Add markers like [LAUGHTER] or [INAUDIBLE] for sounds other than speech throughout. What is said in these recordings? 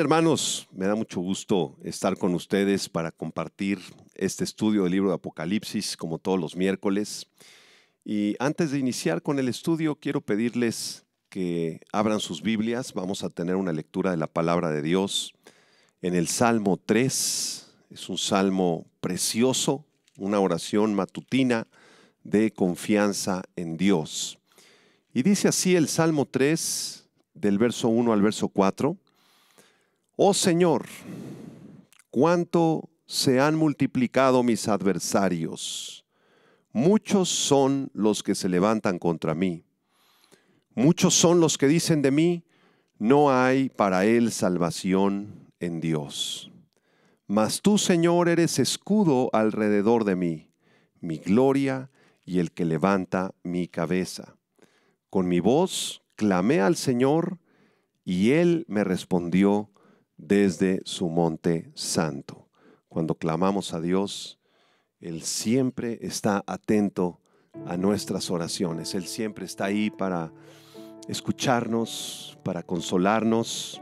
hermanos? Me da mucho gusto estar con ustedes para compartir este estudio del libro de Apocalipsis, como todos los miércoles. Y antes de iniciar con el estudio, quiero pedirles que abran sus Biblias. Vamos a tener una lectura de la palabra de Dios en el Salmo 3. Es un salmo precioso, una oración matutina de confianza en Dios. Y dice así el Salmo 3, del verso 1 al verso 4. Oh Señor, cuánto se han multiplicado mis adversarios. Muchos son los que se levantan contra mí. Muchos son los que dicen de mí, no hay para él salvación en Dios. Mas tú, Señor, eres escudo alrededor de mí, mi gloria y el que levanta mi cabeza. Con mi voz clamé al Señor y él me respondió desde su monte santo. Cuando clamamos a Dios, Él siempre está atento a nuestras oraciones. Él siempre está ahí para escucharnos, para consolarnos,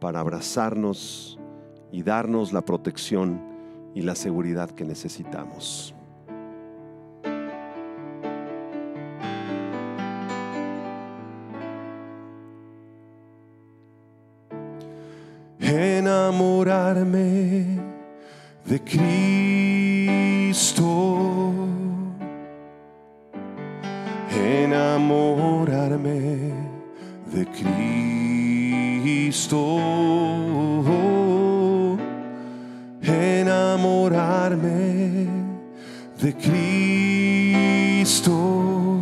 para abrazarnos y darnos la protección y la seguridad que necesitamos. enamorarme de Cristo, enamorarme de Cristo, enamorarme de Cristo.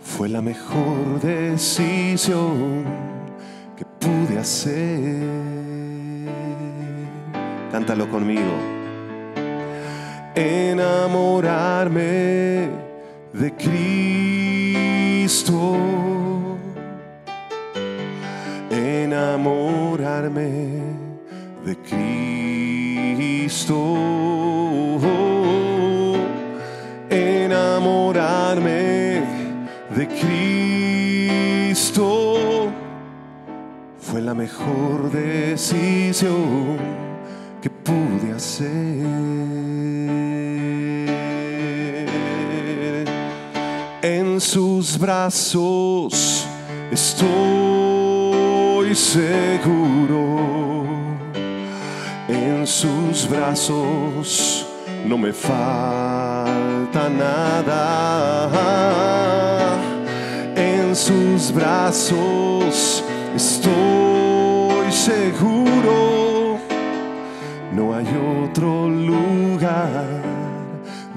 Fue la mejor decisión que pude hacer cántalo conmigo. Enamorarme de Cristo. Enamorarme de Cristo. Enamorarme de Cristo. Fue la mejor decisión pude hacer. En sus brazos estoy seguro. En sus brazos no me falta nada. En sus brazos estoy seguro No hay otro lugar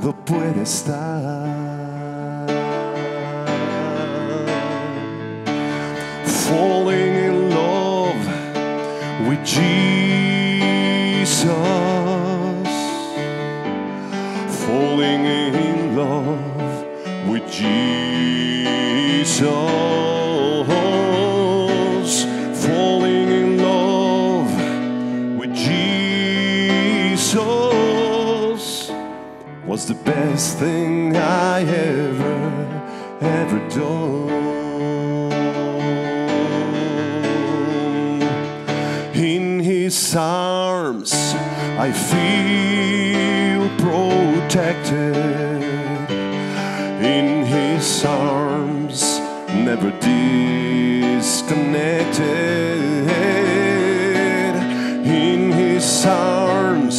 donde puede estar. Falling in love with Jesus. Falling in love with Jesus. best thing I ever, ever done. In his arms, I feel protected. In his arms, never disconnected. In his arms,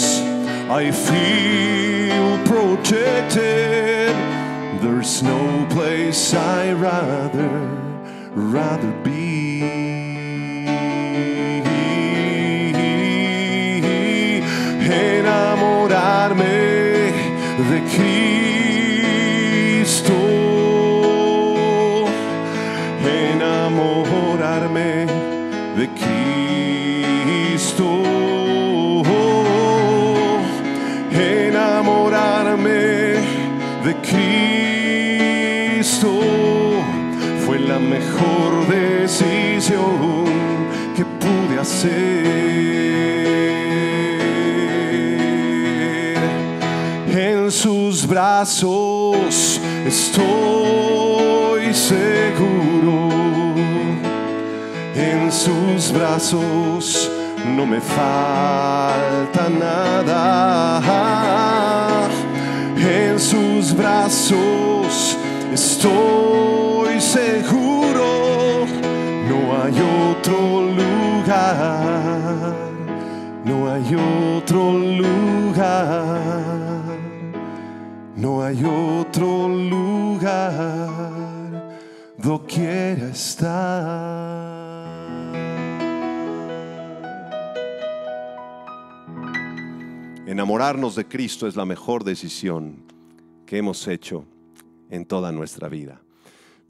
I feel rejected. There's no place I rather, rather be. Enamorarme de Cristo. que pude hacer. En sus brazos estoy seguro. En sus brazos no me falta nada. En sus brazos estoy seguro no hay otro lugar, no hay otro lugar, no hay otro lugar, quiera estar. Enamorarnos de Cristo es la mejor decisión que hemos hecho en toda nuestra vida.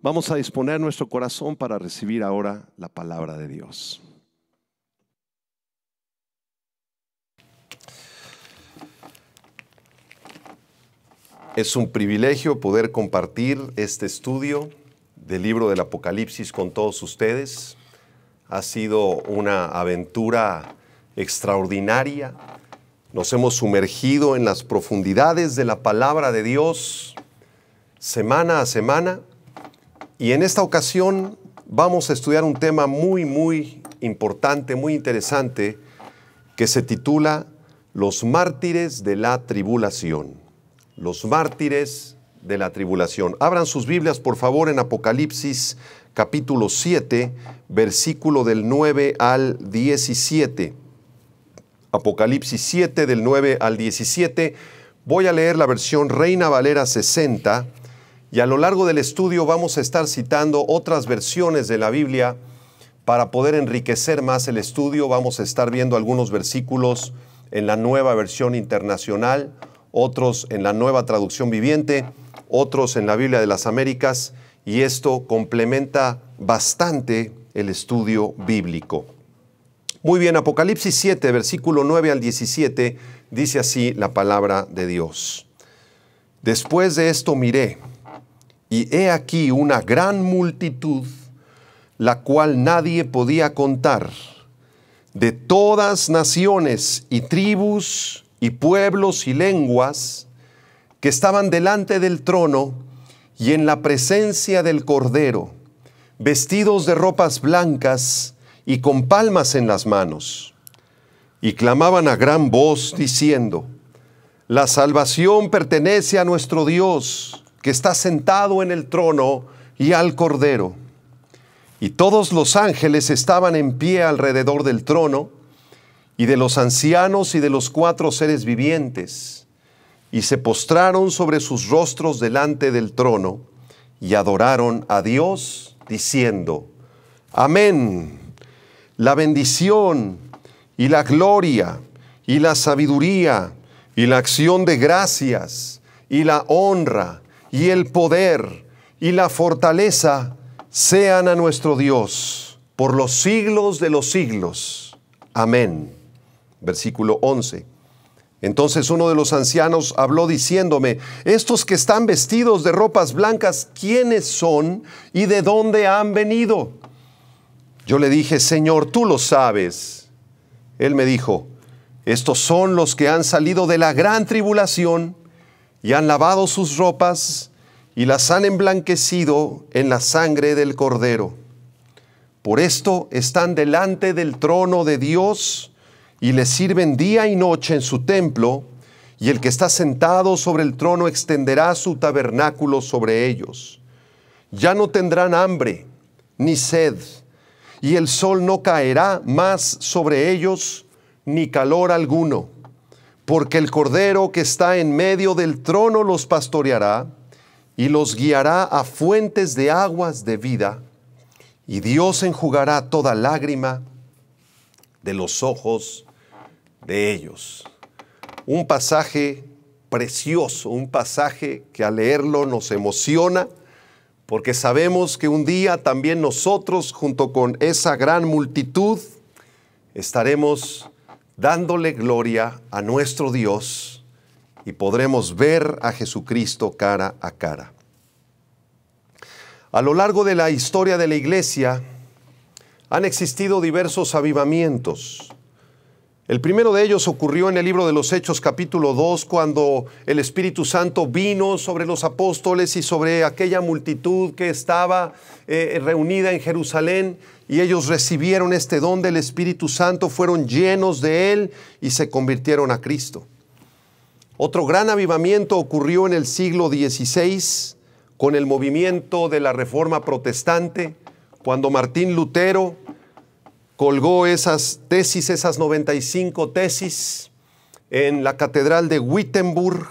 Vamos a disponer nuestro corazón para recibir ahora la palabra de Dios. Es un privilegio poder compartir este estudio del libro del Apocalipsis con todos ustedes. Ha sido una aventura extraordinaria. Nos hemos sumergido en las profundidades de la palabra de Dios semana a semana y en esta ocasión vamos a estudiar un tema muy, muy importante, muy interesante, que se titula Los mártires de la tribulación. Los mártires de la tribulación. Abran sus Biblias, por favor, en Apocalipsis capítulo 7, versículo del 9 al 17. Apocalipsis 7, del 9 al 17. Voy a leer la versión Reina Valera 60 y a lo largo del estudio vamos a estar citando otras versiones de la Biblia para poder enriquecer más el estudio. Vamos a estar viendo algunos versículos en la nueva versión internacional, otros en la nueva traducción viviente, otros en la Biblia de las Américas, y esto complementa bastante el estudio bíblico. Muy bien, Apocalipsis 7, versículo 9 al 17, dice así la palabra de Dios. Después de esto miré y he aquí una gran multitud, la cual nadie podía contar, de todas naciones y tribus y pueblos y lenguas, que estaban delante del trono y en la presencia del Cordero, vestidos de ropas blancas y con palmas en las manos. Y clamaban a gran voz diciendo, La salvación pertenece a nuestro Dios que está sentado en el trono y al Cordero. Y todos los ángeles estaban en pie alrededor del trono, y de los ancianos y de los cuatro seres vivientes, y se postraron sobre sus rostros delante del trono, y adoraron a Dios, diciendo, Amén. La bendición y la gloria y la sabiduría y la acción de gracias y la honra y el poder y la fortaleza sean a nuestro Dios por los siglos de los siglos. Amén. Versículo 11. Entonces uno de los ancianos habló diciéndome, estos que están vestidos de ropas blancas, ¿quiénes son y de dónde han venido? Yo le dije, Señor, tú lo sabes. Él me dijo, estos son los que han salido de la gran tribulación y han lavado sus ropas y las han emblanquecido en la sangre del Cordero. Por esto están delante del trono de Dios y le sirven día y noche en su templo, y el que está sentado sobre el trono extenderá su tabernáculo sobre ellos. Ya no tendrán hambre ni sed, y el sol no caerá más sobre ellos, ni calor alguno porque el Cordero que está en medio del trono los pastoreará y los guiará a fuentes de aguas de vida, y Dios enjugará toda lágrima de los ojos de ellos. Un pasaje precioso, un pasaje que al leerlo nos emociona, porque sabemos que un día también nosotros, junto con esa gran multitud, estaremos dándole gloria a nuestro Dios y podremos ver a Jesucristo cara a cara. A lo largo de la historia de la iglesia han existido diversos avivamientos. El primero de ellos ocurrió en el libro de los Hechos capítulo 2, cuando el Espíritu Santo vino sobre los apóstoles y sobre aquella multitud que estaba eh, reunida en Jerusalén y ellos recibieron este don del Espíritu Santo, fueron llenos de Él y se convirtieron a Cristo. Otro gran avivamiento ocurrió en el siglo XVI con el movimiento de la Reforma Protestante, cuando Martín Lutero colgó esas tesis, esas 95 tesis, en la Catedral de Wittenberg,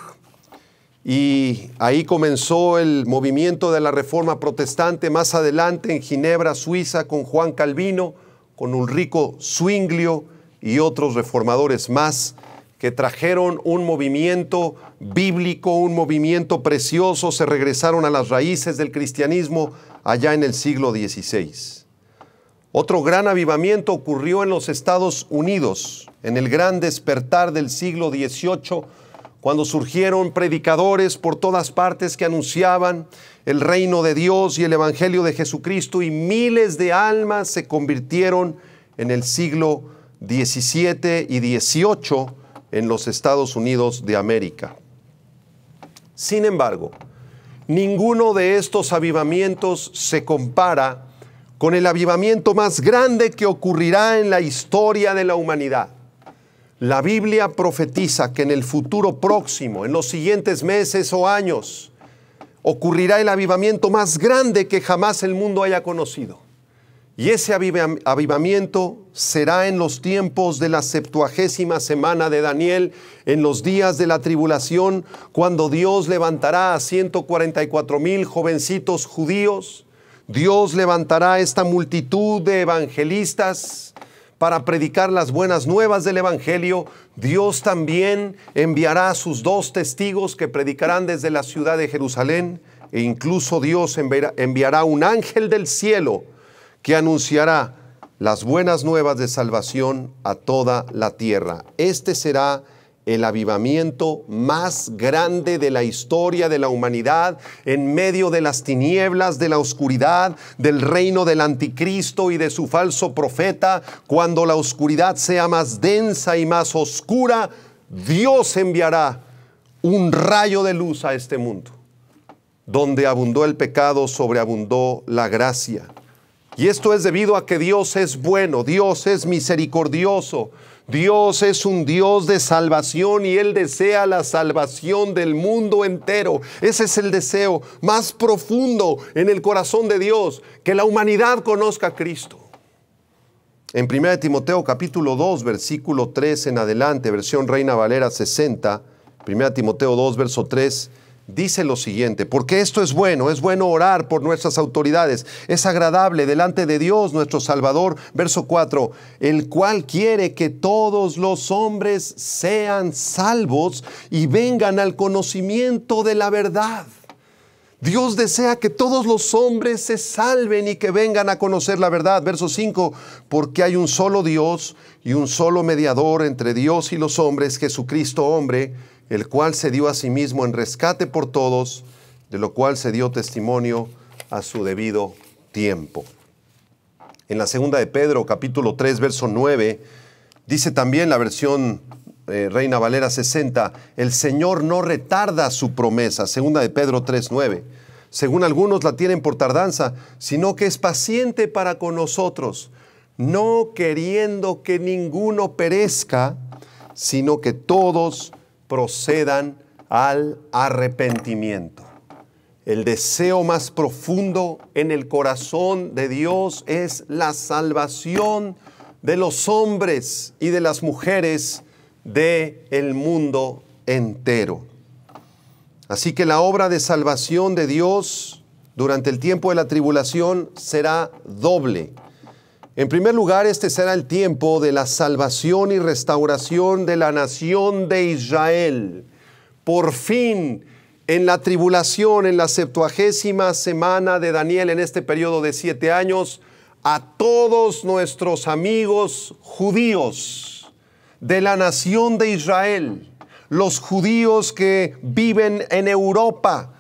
y ahí comenzó el movimiento de la Reforma Protestante, más adelante en Ginebra, Suiza, con Juan Calvino, con Ulrico Zwinglio y otros reformadores más que trajeron un movimiento bíblico, un movimiento precioso, se regresaron a las raíces del cristianismo allá en el siglo XVI. Otro gran avivamiento ocurrió en los Estados Unidos, en el gran despertar del siglo XVIII, cuando surgieron predicadores por todas partes que anunciaban el reino de Dios y el Evangelio de Jesucristo y miles de almas se convirtieron en el siglo XVII y XVIII en los Estados Unidos de América. Sin embargo, ninguno de estos avivamientos se compara con el avivamiento más grande que ocurrirá en la historia de la humanidad la Biblia profetiza que en el futuro próximo, en los siguientes meses o años, ocurrirá el avivamiento más grande que jamás el mundo haya conocido. Y ese avivamiento será en los tiempos de la septuagésima semana de Daniel, en los días de la tribulación, cuando Dios levantará a 144 mil jovencitos judíos, Dios levantará a esta multitud de evangelistas, para predicar las buenas nuevas del Evangelio, Dios también enviará a sus dos testigos que predicarán desde la ciudad de Jerusalén e incluso Dios enviará un ángel del cielo que anunciará las buenas nuevas de salvación a toda la tierra. Este será el avivamiento más grande de la historia de la humanidad en medio de las tinieblas, de la oscuridad, del reino del anticristo y de su falso profeta, cuando la oscuridad sea más densa y más oscura, Dios enviará un rayo de luz a este mundo. Donde abundó el pecado, sobreabundó la gracia. Y esto es debido a que Dios es bueno, Dios es misericordioso, Dios es un Dios de salvación y Él desea la salvación del mundo entero. Ese es el deseo más profundo en el corazón de Dios, que la humanidad conozca a Cristo. En 1 Timoteo capítulo 2, versículo 3 en adelante, versión Reina Valera 60, 1 Timoteo 2, verso 3 dice lo siguiente, porque esto es bueno, es bueno orar por nuestras autoridades, es agradable delante de Dios nuestro Salvador, verso 4, el cual quiere que todos los hombres sean salvos y vengan al conocimiento de la verdad. Dios desea que todos los hombres se salven y que vengan a conocer la verdad. Verso 5, porque hay un solo Dios y un solo mediador entre Dios y los hombres, Jesucristo hombre el cual se dio a sí mismo en rescate por todos, de lo cual se dio testimonio a su debido tiempo. En la segunda de Pedro, capítulo 3, verso 9, dice también la versión eh, Reina Valera 60, el Señor no retarda su promesa, segunda de Pedro 3, 9. Según algunos la tienen por tardanza, sino que es paciente para con nosotros, no queriendo que ninguno perezca, sino que todos procedan al arrepentimiento. El deseo más profundo en el corazón de Dios es la salvación de los hombres y de las mujeres del el mundo entero. Así que la obra de salvación de Dios durante el tiempo de la tribulación será doble. En primer lugar, este será el tiempo de la salvación y restauración de la nación de Israel. Por fin, en la tribulación, en la septuagésima semana de Daniel, en este periodo de siete años, a todos nuestros amigos judíos de la nación de Israel, los judíos que viven en Europa,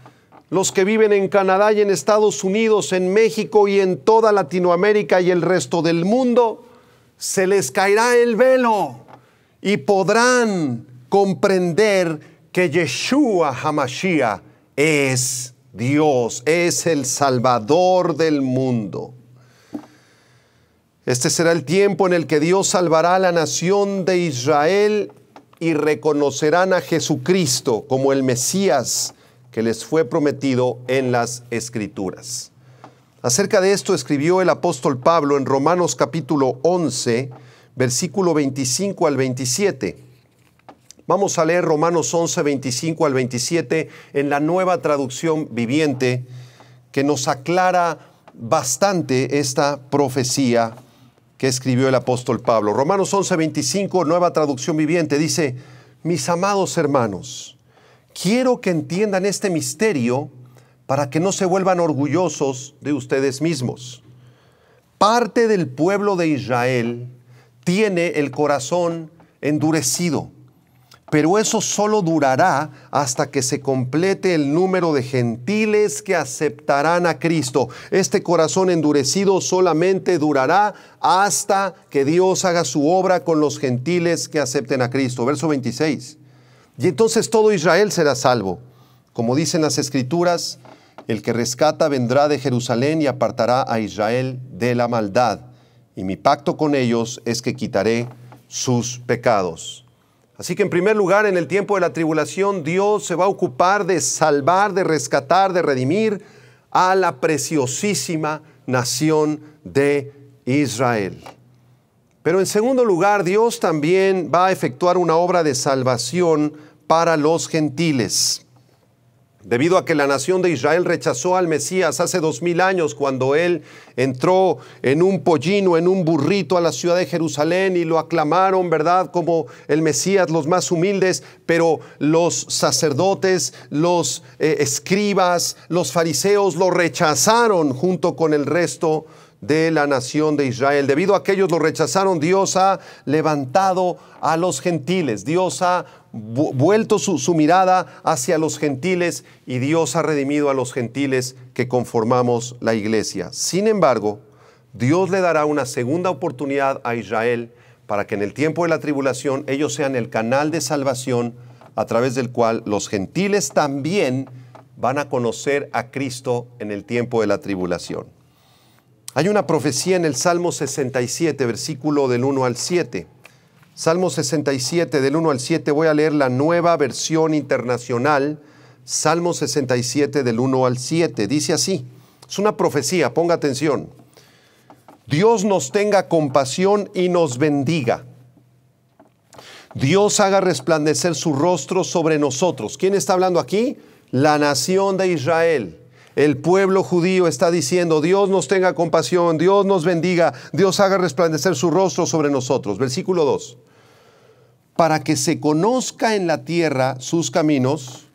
los que viven en Canadá y en Estados Unidos, en México y en toda Latinoamérica y el resto del mundo, se les caerá el velo y podrán comprender que Yeshua Hamashiach es Dios, es el Salvador del mundo. Este será el tiempo en el que Dios salvará a la nación de Israel y reconocerán a Jesucristo como el Mesías, que les fue prometido en las Escrituras. Acerca de esto escribió el apóstol Pablo en Romanos capítulo 11, versículo 25 al 27. Vamos a leer Romanos 11, 25 al 27 en la nueva traducción viviente que nos aclara bastante esta profecía que escribió el apóstol Pablo. Romanos 11, 25, nueva traducción viviente, dice, mis amados hermanos, quiero que entiendan este misterio para que no se vuelvan orgullosos de ustedes mismos. Parte del pueblo de Israel tiene el corazón endurecido, pero eso solo durará hasta que se complete el número de gentiles que aceptarán a Cristo. Este corazón endurecido solamente durará hasta que Dios haga su obra con los gentiles que acepten a Cristo. Verso 26. Y entonces todo Israel será salvo. Como dicen las escrituras, el que rescata vendrá de Jerusalén y apartará a Israel de la maldad. Y mi pacto con ellos es que quitaré sus pecados. Así que en primer lugar, en el tiempo de la tribulación, Dios se va a ocupar de salvar, de rescatar, de redimir a la preciosísima nación de Israel. Pero en segundo lugar, Dios también va a efectuar una obra de salvación para los gentiles. Debido a que la nación de Israel rechazó al Mesías hace dos mil años cuando él entró en un pollino, en un burrito a la ciudad de Jerusalén y lo aclamaron, ¿verdad?, como el Mesías, los más humildes, pero los sacerdotes, los eh, escribas, los fariseos lo rechazaron junto con el resto de la nación de Israel. Debido a que ellos lo rechazaron, Dios ha levantado a los gentiles, Dios ha vuelto su, mirada hacia los gentiles y Dios ha redimido a los gentiles que conformamos la iglesia. Sin embargo, Dios le dará una segunda oportunidad a Israel para que en el tiempo de la tribulación ellos sean el canal de salvación a través del cual los gentiles también van a conocer a Cristo en el tiempo de la tribulación. Hay una profecía en el Salmo 67, versículo del 1 al 7. Salmo 67, del 1 al 7, voy a leer la nueva versión internacional. Salmo 67, del 1 al 7. Dice así, es una profecía, ponga atención. Dios nos tenga compasión y nos bendiga. Dios haga resplandecer su rostro sobre nosotros. ¿Quién está hablando aquí? La nación de Israel. El pueblo judío está diciendo, Dios nos tenga compasión, Dios nos bendiga, Dios haga resplandecer su rostro sobre nosotros. Versículo 2. Para que se conozca en la tierra sus caminos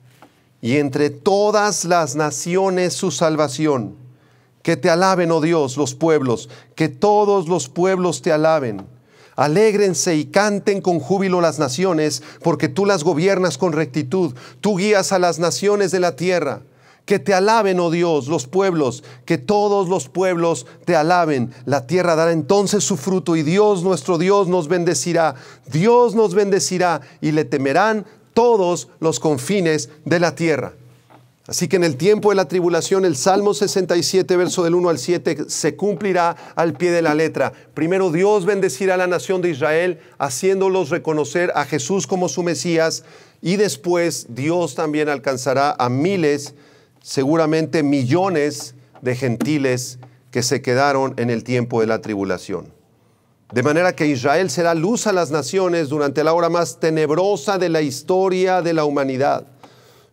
y entre todas las naciones su salvación. Que te alaben, oh Dios, los pueblos, que todos los pueblos te alaben. Alégrense y canten con júbilo las naciones, porque tú las gobiernas con rectitud, tú guías a las naciones de la tierra. Que te alaben, oh Dios, los pueblos, que todos los pueblos te alaben. La tierra dará entonces su fruto y Dios, nuestro Dios, nos bendecirá. Dios nos bendecirá y le temerán todos los confines de la tierra. Así que en el tiempo de la tribulación, el Salmo 67, verso del 1 al 7, se cumplirá al pie de la letra. Primero, Dios bendecirá a la nación de Israel, haciéndolos reconocer a Jesús como su Mesías, y después Dios también alcanzará a miles seguramente millones de gentiles que se quedaron en el tiempo de la tribulación. De manera que Israel será luz a las naciones durante la hora más tenebrosa de la historia de la humanidad.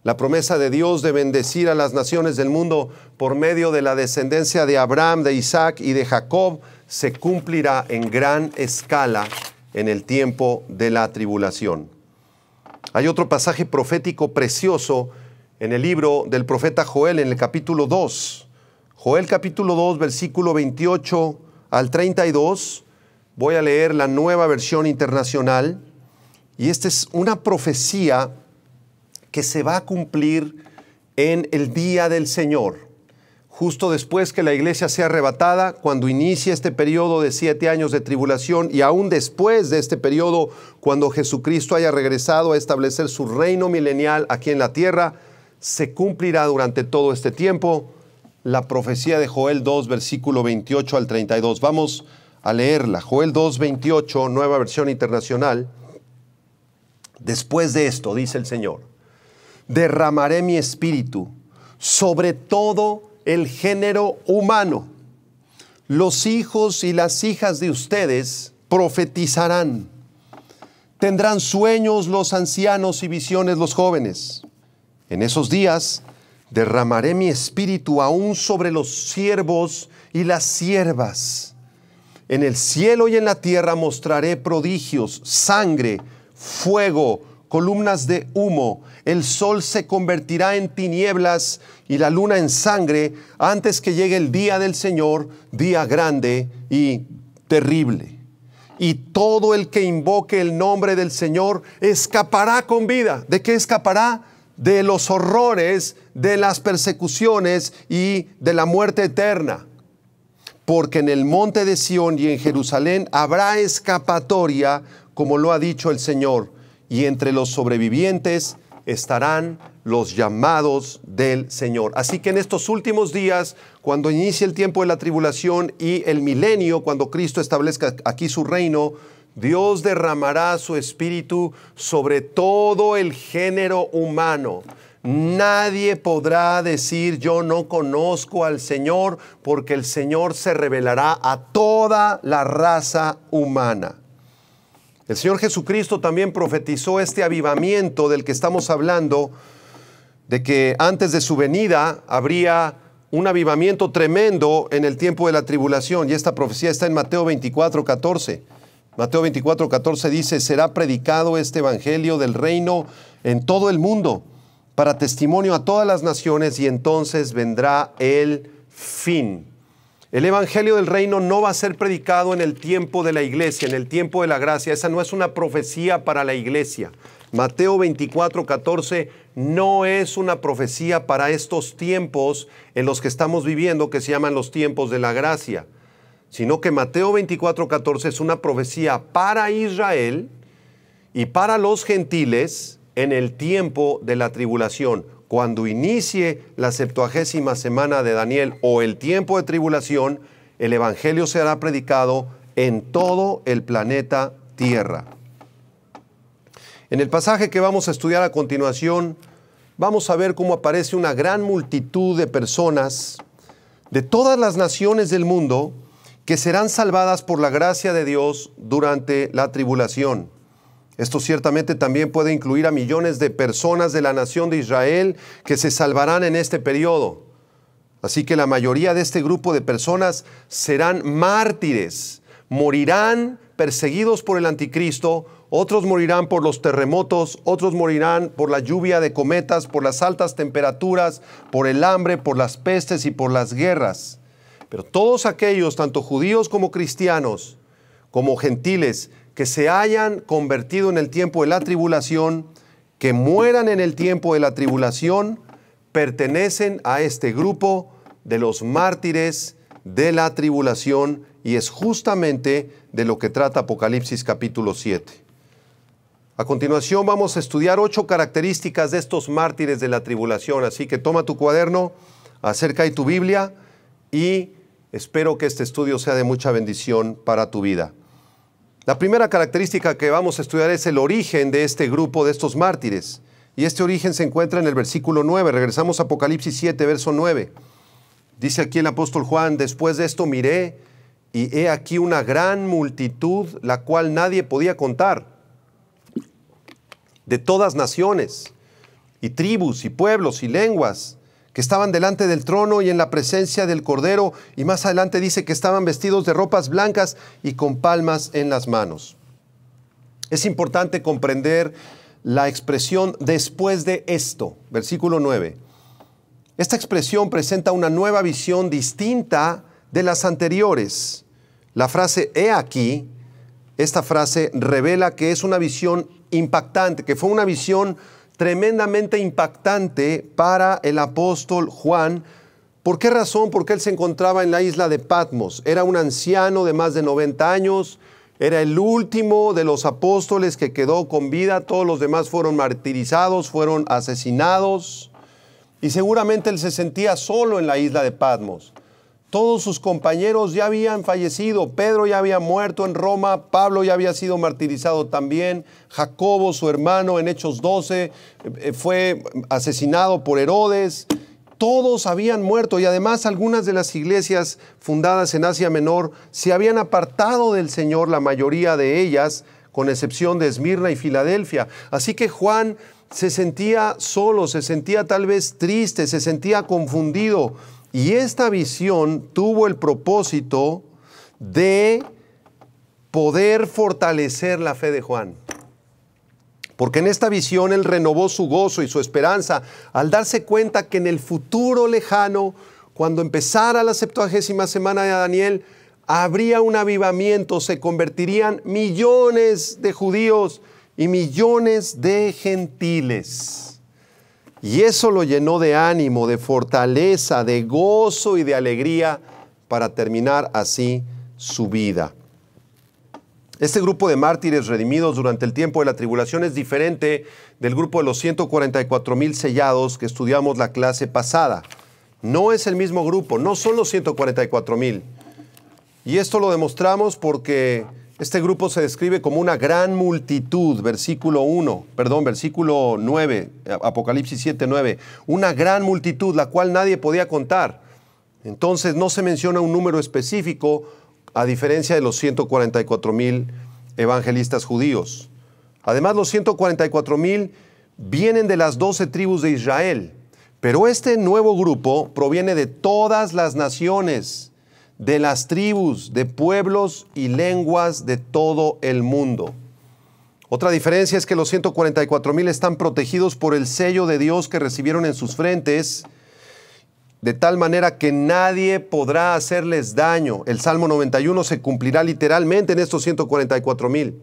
La promesa de Dios de bendecir a las naciones del mundo por medio de la descendencia de Abraham, de Isaac y de Jacob se cumplirá en gran escala en el tiempo de la tribulación. Hay otro pasaje profético precioso en el libro del profeta Joel, en el capítulo 2. Joel capítulo 2, versículo 28 al 32. Voy a leer la nueva versión internacional. Y esta es una profecía que se va a cumplir en el día del Señor, justo después que la iglesia sea arrebatada, cuando inicie este periodo de siete años de tribulación y aún después de este periodo, cuando Jesucristo haya regresado a establecer su reino milenial aquí en la tierra, se cumplirá durante todo este tiempo la profecía de Joel 2, versículo 28 al 32. Vamos a leerla. Joel 2, 28, nueva versión internacional. Después de esto, dice el Señor, derramaré mi espíritu sobre todo el género humano. Los hijos y las hijas de ustedes profetizarán. Tendrán sueños los ancianos y visiones los jóvenes. En esos días derramaré mi espíritu aún sobre los siervos y las siervas. En el cielo y en la tierra mostraré prodigios, sangre, fuego, columnas de humo. El sol se convertirá en tinieblas y la luna en sangre antes que llegue el día del Señor, día grande y terrible. Y todo el que invoque el nombre del Señor escapará con vida. ¿De qué escapará? de los horrores, de las persecuciones y de la muerte eterna. Porque en el monte de Sión y en Jerusalén habrá escapatoria, como lo ha dicho el Señor, y entre los sobrevivientes estarán los llamados del Señor. Así que en estos últimos días, cuando inicie el tiempo de la tribulación y el milenio, cuando Cristo establezca aquí su reino, Dios derramará su espíritu sobre todo el género humano. Nadie podrá decir yo no conozco al Señor porque el Señor se revelará a toda la raza humana. El Señor Jesucristo también profetizó este avivamiento del que estamos hablando, de que antes de su venida habría un avivamiento tremendo en el tiempo de la tribulación. Y esta profecía está en Mateo 24, 14. Mateo 24:14 dice, será predicado este Evangelio del reino en todo el mundo para testimonio a todas las naciones y entonces vendrá el fin. El Evangelio del Reino no va a ser predicado en el tiempo de la iglesia, en el tiempo de la gracia. Esa no es una profecía para la iglesia. Mateo 24, 14 no es una profecía para estos tiempos en los que estamos viviendo que se llaman los tiempos de la gracia sino que Mateo 24, 14 es una profecía para Israel y para los gentiles en el tiempo de la tribulación. Cuando inicie la septuagésima semana de Daniel o el tiempo de tribulación, el Evangelio será predicado en todo el planeta Tierra. En el pasaje que vamos a estudiar a continuación, vamos a ver cómo aparece una gran multitud de personas de todas las naciones del mundo que serán salvadas por la gracia de Dios durante la tribulación. Esto ciertamente también puede incluir a millones de personas de la nación de Israel que se salvarán en este periodo. Así que la mayoría de este grupo de personas serán mártires, morirán perseguidos por el anticristo, otros morirán por los terremotos, otros morirán por la lluvia de cometas, por las altas temperaturas, por el hambre, por las pestes y por las guerras. Pero todos aquellos, tanto judíos como cristianos, como gentiles, que se hayan convertido en el tiempo de la tribulación, que mueran en el tiempo de la tribulación, pertenecen a este grupo de los mártires de la tribulación y es justamente de lo que trata Apocalipsis capítulo 7. A continuación vamos a estudiar ocho características de estos mártires de la tribulación, así que toma tu cuaderno, acerca de tu Biblia y Espero que este estudio sea de mucha bendición para tu vida. La primera característica que vamos a estudiar es el origen de este grupo de estos mártires. Y este origen se encuentra en el versículo 9. Regresamos a Apocalipsis 7, verso 9. Dice aquí el apóstol Juan, después de esto miré y he aquí una gran multitud, la cual nadie podía contar, de todas naciones y tribus y pueblos y lenguas que estaban delante del trono y en la presencia del Cordero, y más adelante dice que estaban vestidos de ropas blancas y con palmas en las manos. Es importante comprender la expresión después de esto, versículo 9. Esta expresión presenta una nueva visión distinta de las anteriores. La frase he aquí, esta frase revela que es una visión impactante, que fue una visión tremendamente impactante para el apóstol Juan. ¿Por qué razón? Porque él se encontraba en la isla de Patmos. Era un anciano de más de 90 años, era el último de los apóstoles que quedó con vida, todos los demás fueron martirizados, fueron asesinados y seguramente él se sentía solo en la isla de Patmos. Todos sus compañeros ya habían fallecido, Pedro ya había muerto en Roma, Pablo ya había sido martirizado también, Jacobo, su hermano, en Hechos 12, eh, fue asesinado por Herodes, todos habían muerto y además algunas de las iglesias fundadas en Asia Menor se habían apartado del Señor, la mayoría de ellas, con excepción de Esmirna y Filadelfia. Así que Juan se sentía solo, se sentía tal vez triste, se sentía confundido y esta visión tuvo el propósito de poder fortalecer la fe de Juan. Porque en esta visión él renovó su gozo y su esperanza al darse cuenta que en el futuro lejano, cuando empezara la septuagésima semana de Daniel, habría un avivamiento, se convertirían millones de judíos y millones de gentiles. Y eso lo llenó de ánimo, de fortaleza, de gozo y de alegría para terminar así su vida. Este grupo de mártires redimidos durante el tiempo de la tribulación es diferente del grupo de los 144 mil sellados que estudiamos la clase pasada. No es el mismo grupo, no son los 144 mil. Y esto lo demostramos porque este grupo se describe como una gran multitud, versículo 1, perdón, versículo 9, Apocalipsis 7, 9, una gran multitud la cual nadie podía contar. Entonces no se menciona un número específico a diferencia de los 144 mil evangelistas judíos. Además, los 144 mil vienen de las 12 tribus de Israel, pero este nuevo grupo proviene de todas las naciones de las tribus, de pueblos y lenguas de todo el mundo. Otra diferencia es que los 144 mil están protegidos por el sello de Dios que recibieron en sus frentes, de tal manera que nadie podrá hacerles daño. El Salmo 91 se cumplirá literalmente en estos 144 mil.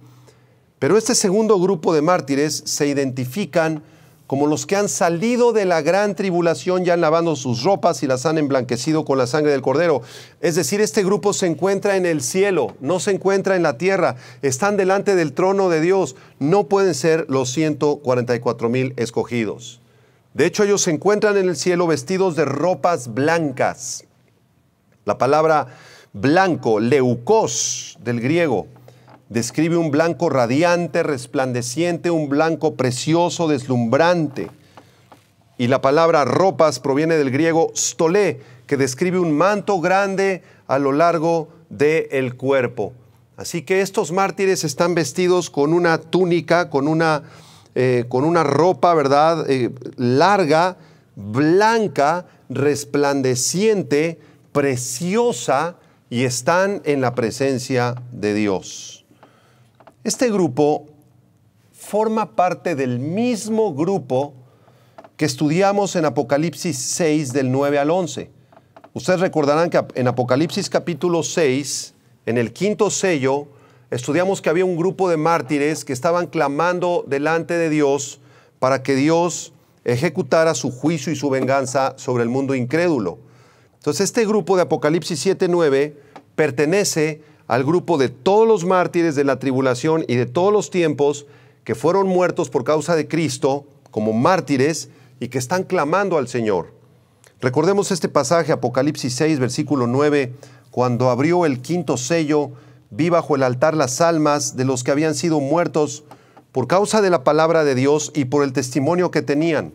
Pero este segundo grupo de mártires se identifican como los que han salido de la gran tribulación ya han sus ropas y las han emblanquecido con la sangre del cordero. Es decir, este grupo se encuentra en el cielo, no se encuentra en la tierra, están delante del trono de Dios, no pueden ser los 144 mil escogidos. De hecho, ellos se encuentran en el cielo vestidos de ropas blancas. La palabra blanco, leucos del griego, describe un blanco radiante, resplandeciente, un blanco precioso, deslumbrante. Y la palabra ropas proviene del griego stolé, que describe un manto grande a lo largo del cuerpo. Así que estos mártires están vestidos con una túnica, con una, eh, con una ropa, ¿verdad? Eh, larga, blanca, resplandeciente, preciosa, y están en la presencia de Dios. Este grupo forma parte del mismo grupo que estudiamos en Apocalipsis 6 del 9 al 11. Ustedes recordarán que en Apocalipsis capítulo 6, en el quinto sello, estudiamos que había un grupo de mártires que estaban clamando delante de Dios para que Dios ejecutara su juicio y su venganza sobre el mundo incrédulo. Entonces este grupo de Apocalipsis 7, 9 pertenece al grupo de todos los mártires de la tribulación y de todos los tiempos que fueron muertos por causa de Cristo como mártires y que están clamando al Señor. Recordemos este pasaje, Apocalipsis 6, versículo 9, cuando abrió el quinto sello, vi bajo el altar las almas de los que habían sido muertos por causa de la palabra de Dios y por el testimonio que tenían.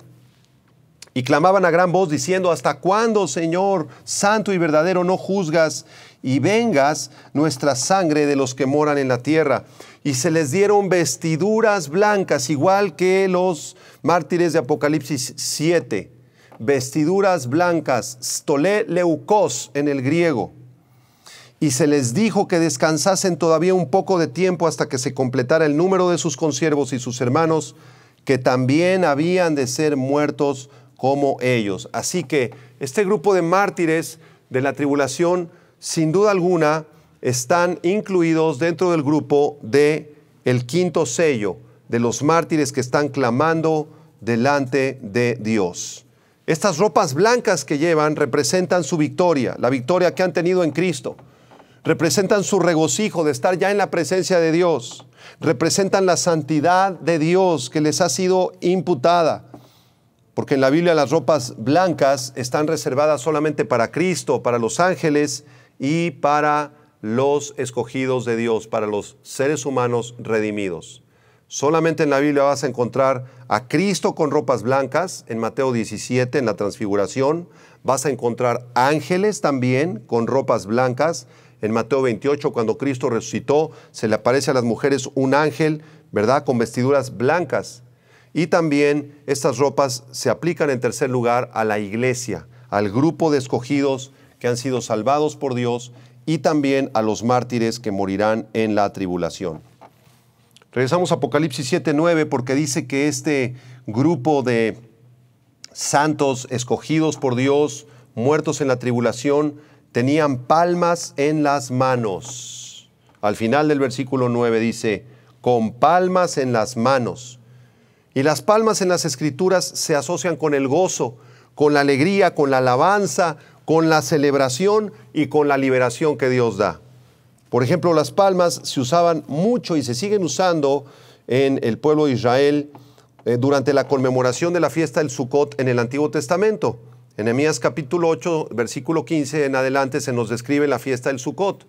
Y clamaban a gran voz diciendo, ¿hasta cuándo, Señor, santo y verdadero, no juzgas y vengas nuestra sangre de los que moran en la tierra. Y se les dieron vestiduras blancas, igual que los mártires de Apocalipsis 7. Vestiduras blancas, stolé Leucos en el griego. Y se les dijo que descansasen todavía un poco de tiempo hasta que se completara el número de sus consiervos y sus hermanos, que también habían de ser muertos como ellos. Así que este grupo de mártires de la tribulación sin duda alguna, están incluidos dentro del grupo de el quinto sello de los mártires que están clamando delante de Dios. Estas ropas blancas que llevan representan su victoria, la victoria que han tenido en Cristo. Representan su regocijo de estar ya en la presencia de Dios. Representan la santidad de Dios que les ha sido imputada. Porque en la Biblia las ropas blancas están reservadas solamente para Cristo, para los ángeles y para los escogidos de Dios, para los seres humanos redimidos. Solamente en la Biblia vas a encontrar a Cristo con ropas blancas, en Mateo 17, en la transfiguración. Vas a encontrar ángeles también con ropas blancas. En Mateo 28, cuando Cristo resucitó, se le aparece a las mujeres un ángel, ¿verdad? Con vestiduras blancas. Y también estas ropas se aplican en tercer lugar a la iglesia, al grupo de escogidos que han sido salvados por Dios y también a los mártires que morirán en la tribulación. Regresamos a Apocalipsis 7:9 porque dice que este grupo de santos escogidos por Dios, muertos en la tribulación, tenían palmas en las manos. Al final del versículo 9 dice, con palmas en las manos. Y las palmas en las escrituras se asocian con el gozo, con la alegría, con la alabanza, con la celebración y con la liberación que Dios da. Por ejemplo, las palmas se usaban mucho y se siguen usando en el pueblo de Israel eh, durante la conmemoración de la fiesta del Sukkot en el Antiguo Testamento. En Emías capítulo 8, versículo 15 en adelante se nos describe la fiesta del Sukkot,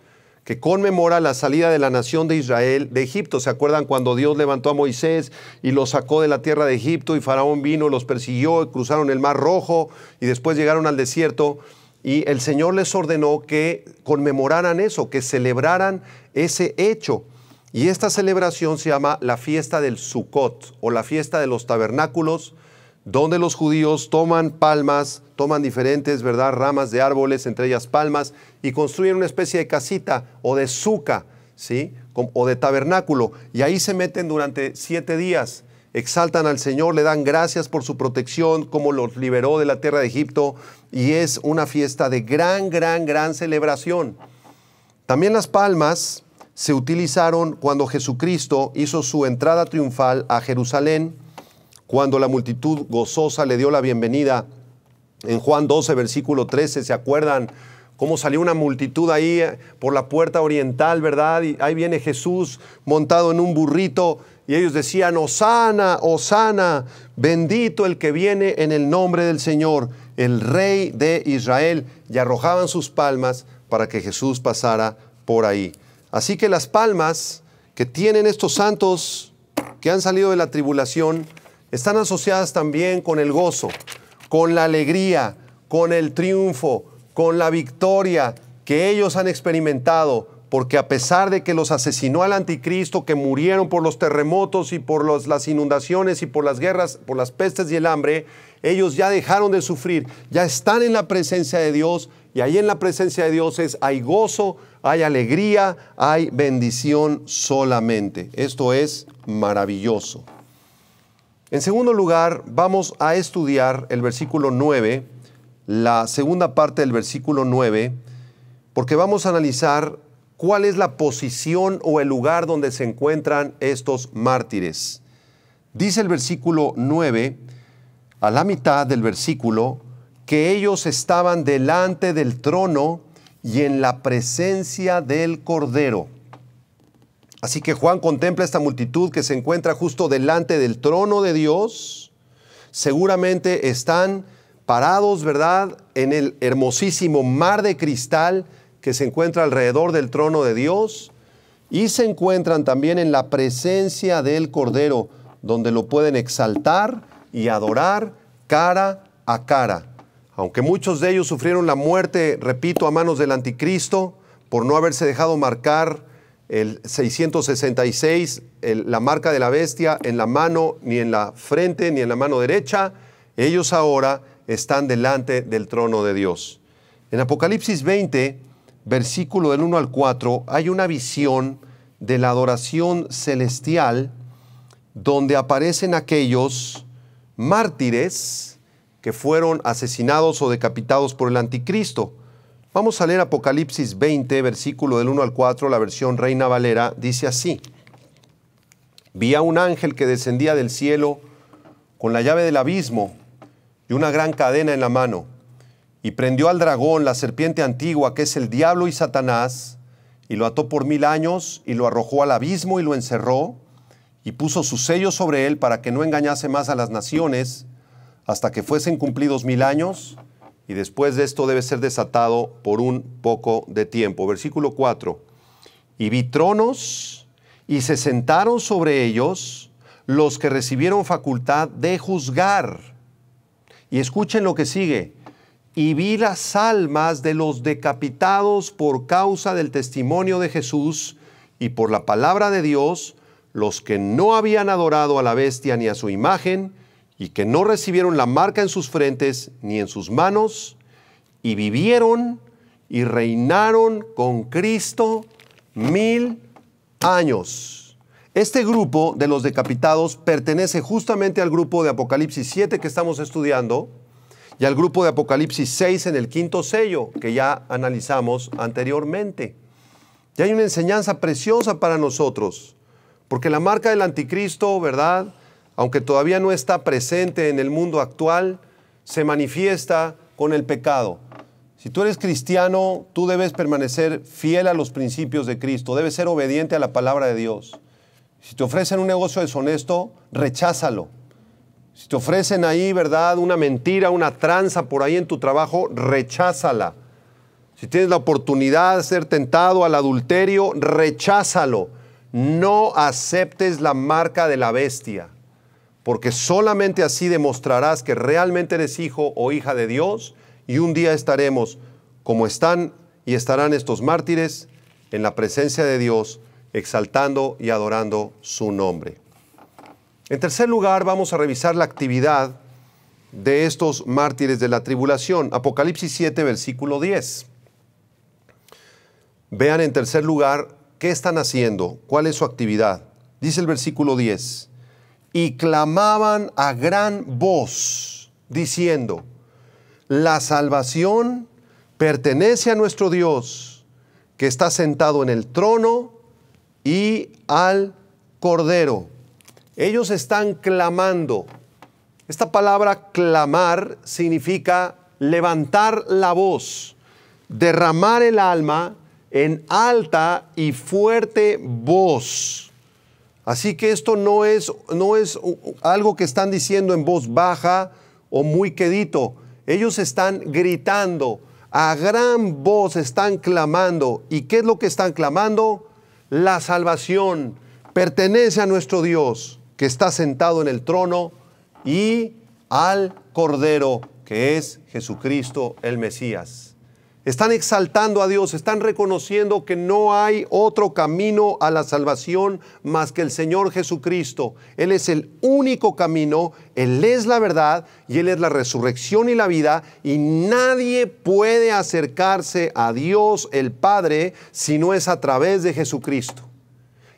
que conmemora la salida de la nación de Israel de Egipto. ¿Se acuerdan cuando Dios levantó a Moisés y lo sacó de la tierra de Egipto y Faraón vino, los persiguió, y cruzaron el mar rojo y después llegaron al desierto? Y el Señor les ordenó que conmemoraran eso, que celebraran ese hecho. Y esta celebración se llama la fiesta del Sukkot o la fiesta de los tabernáculos, donde los judíos toman palmas, toman diferentes ¿verdad? ramas de árboles, entre ellas palmas, y construyen una especie de casita o de suca, ¿sí? o de tabernáculo. Y ahí se meten durante siete días exaltan al Señor, le dan gracias por su protección, como los liberó de la tierra de Egipto, y es una fiesta de gran, gran, gran celebración. También las palmas se utilizaron cuando Jesucristo hizo su entrada triunfal a Jerusalén, cuando la multitud gozosa le dio la bienvenida. En Juan 12, versículo 13, ¿se acuerdan? cómo salió una multitud ahí eh, por la puerta oriental, ¿verdad? Y ahí viene Jesús montado en un burrito y ellos decían, Osana, Osana, bendito el que viene en el nombre del Señor, el Rey de Israel, y arrojaban sus palmas para que Jesús pasara por ahí. Así que las palmas que tienen estos santos que han salido de la tribulación están asociadas también con el gozo, con la alegría, con el triunfo, con la victoria que ellos han experimentado, porque a pesar de que los asesinó al anticristo, que murieron por los terremotos y por las inundaciones y por las guerras, por las pestes y el hambre, ellos ya dejaron de sufrir, ya están en la presencia de Dios y ahí en la presencia de Dios es, hay gozo, hay alegría, hay bendición solamente. Esto es maravilloso. En segundo lugar, vamos a estudiar el versículo 9 la segunda parte del versículo 9, porque vamos a analizar cuál es la posición o el lugar donde se encuentran estos mártires. Dice el versículo 9, a la mitad del versículo, que ellos estaban delante del trono y en la presencia del Cordero. Así que Juan contempla esta multitud que se encuentra justo delante del trono de Dios. Seguramente están parados, ¿verdad?, en el hermosísimo mar de cristal que se encuentra alrededor del trono de Dios y se encuentran también en la presencia del Cordero, donde lo pueden exaltar y adorar cara a cara. Aunque muchos de ellos sufrieron la muerte, repito, a manos del anticristo, por no haberse dejado marcar el 666, la marca de la bestia, en la mano, ni en la frente, ni en la mano derecha, ellos ahora están delante del trono de Dios. En Apocalipsis 20, versículo del 1 al 4, hay una visión de la adoración celestial donde aparecen aquellos mártires que fueron asesinados o decapitados por el anticristo. Vamos a leer Apocalipsis 20, versículo del 1 al 4, la versión Reina Valera, dice así. Vi a un ángel que descendía del cielo con la llave del abismo y una gran cadena en la mano, y prendió al dragón, la serpiente antigua, que es el diablo y Satanás, y lo ató por mil años, y lo arrojó al abismo y lo encerró, y puso su sello sobre él para que no engañase más a las naciones, hasta que fuesen cumplidos mil años, y después de esto debe ser desatado por un poco de tiempo. Versículo 4. Y vi tronos, y se sentaron sobre ellos los que recibieron facultad de juzgar. Y escuchen lo que sigue. Y vi las almas de los decapitados por causa del testimonio de Jesús y por la palabra de Dios, los que no habían adorado a la bestia ni a su imagen, y que no recibieron la marca en sus frentes ni en sus manos, y vivieron y reinaron con Cristo mil años. Este grupo de los decapitados pertenece justamente al grupo de Apocalipsis 7 que estamos estudiando y al grupo de Apocalipsis 6 en el quinto sello que ya analizamos anteriormente. Y hay una enseñanza preciosa para nosotros, porque la marca del anticristo, ¿verdad? Aunque todavía no está presente en el mundo actual, se manifiesta con el pecado. Si tú eres cristiano, tú debes permanecer fiel a los principios de Cristo, debes ser obediente a la palabra de Dios. Si te ofrecen un negocio deshonesto, recházalo. Si te ofrecen ahí, ¿verdad? Una mentira, una tranza por ahí en tu trabajo, recházala. Si tienes la oportunidad de ser tentado al adulterio, recházalo. No aceptes la marca de la bestia, porque solamente así demostrarás que realmente eres hijo o hija de Dios y un día estaremos como están y estarán estos mártires en la presencia de Dios exaltando y adorando su nombre. En tercer lugar, vamos a revisar la actividad de estos mártires de la tribulación. Apocalipsis 7, versículo 10. Vean en tercer lugar qué están haciendo, cuál es su actividad. Dice el versículo 10. Y clamaban a gran voz, diciendo, la salvación pertenece a nuestro Dios, que está sentado en el trono y al Cordero. Ellos están clamando. Esta palabra clamar significa levantar la voz, derramar el alma en alta y fuerte voz. Así que esto no es, no es algo que están diciendo en voz baja o muy quedito. Ellos están gritando, a gran voz están clamando. ¿Y qué es lo que están clamando? la salvación pertenece a nuestro Dios que está sentado en el trono y al Cordero que es Jesucristo el Mesías están exaltando a Dios, están reconociendo que no hay otro camino a la salvación más que el Señor Jesucristo. Él es el único camino, Él es la verdad y Él es la resurrección y la vida y nadie puede acercarse a Dios el Padre si no es a través de Jesucristo.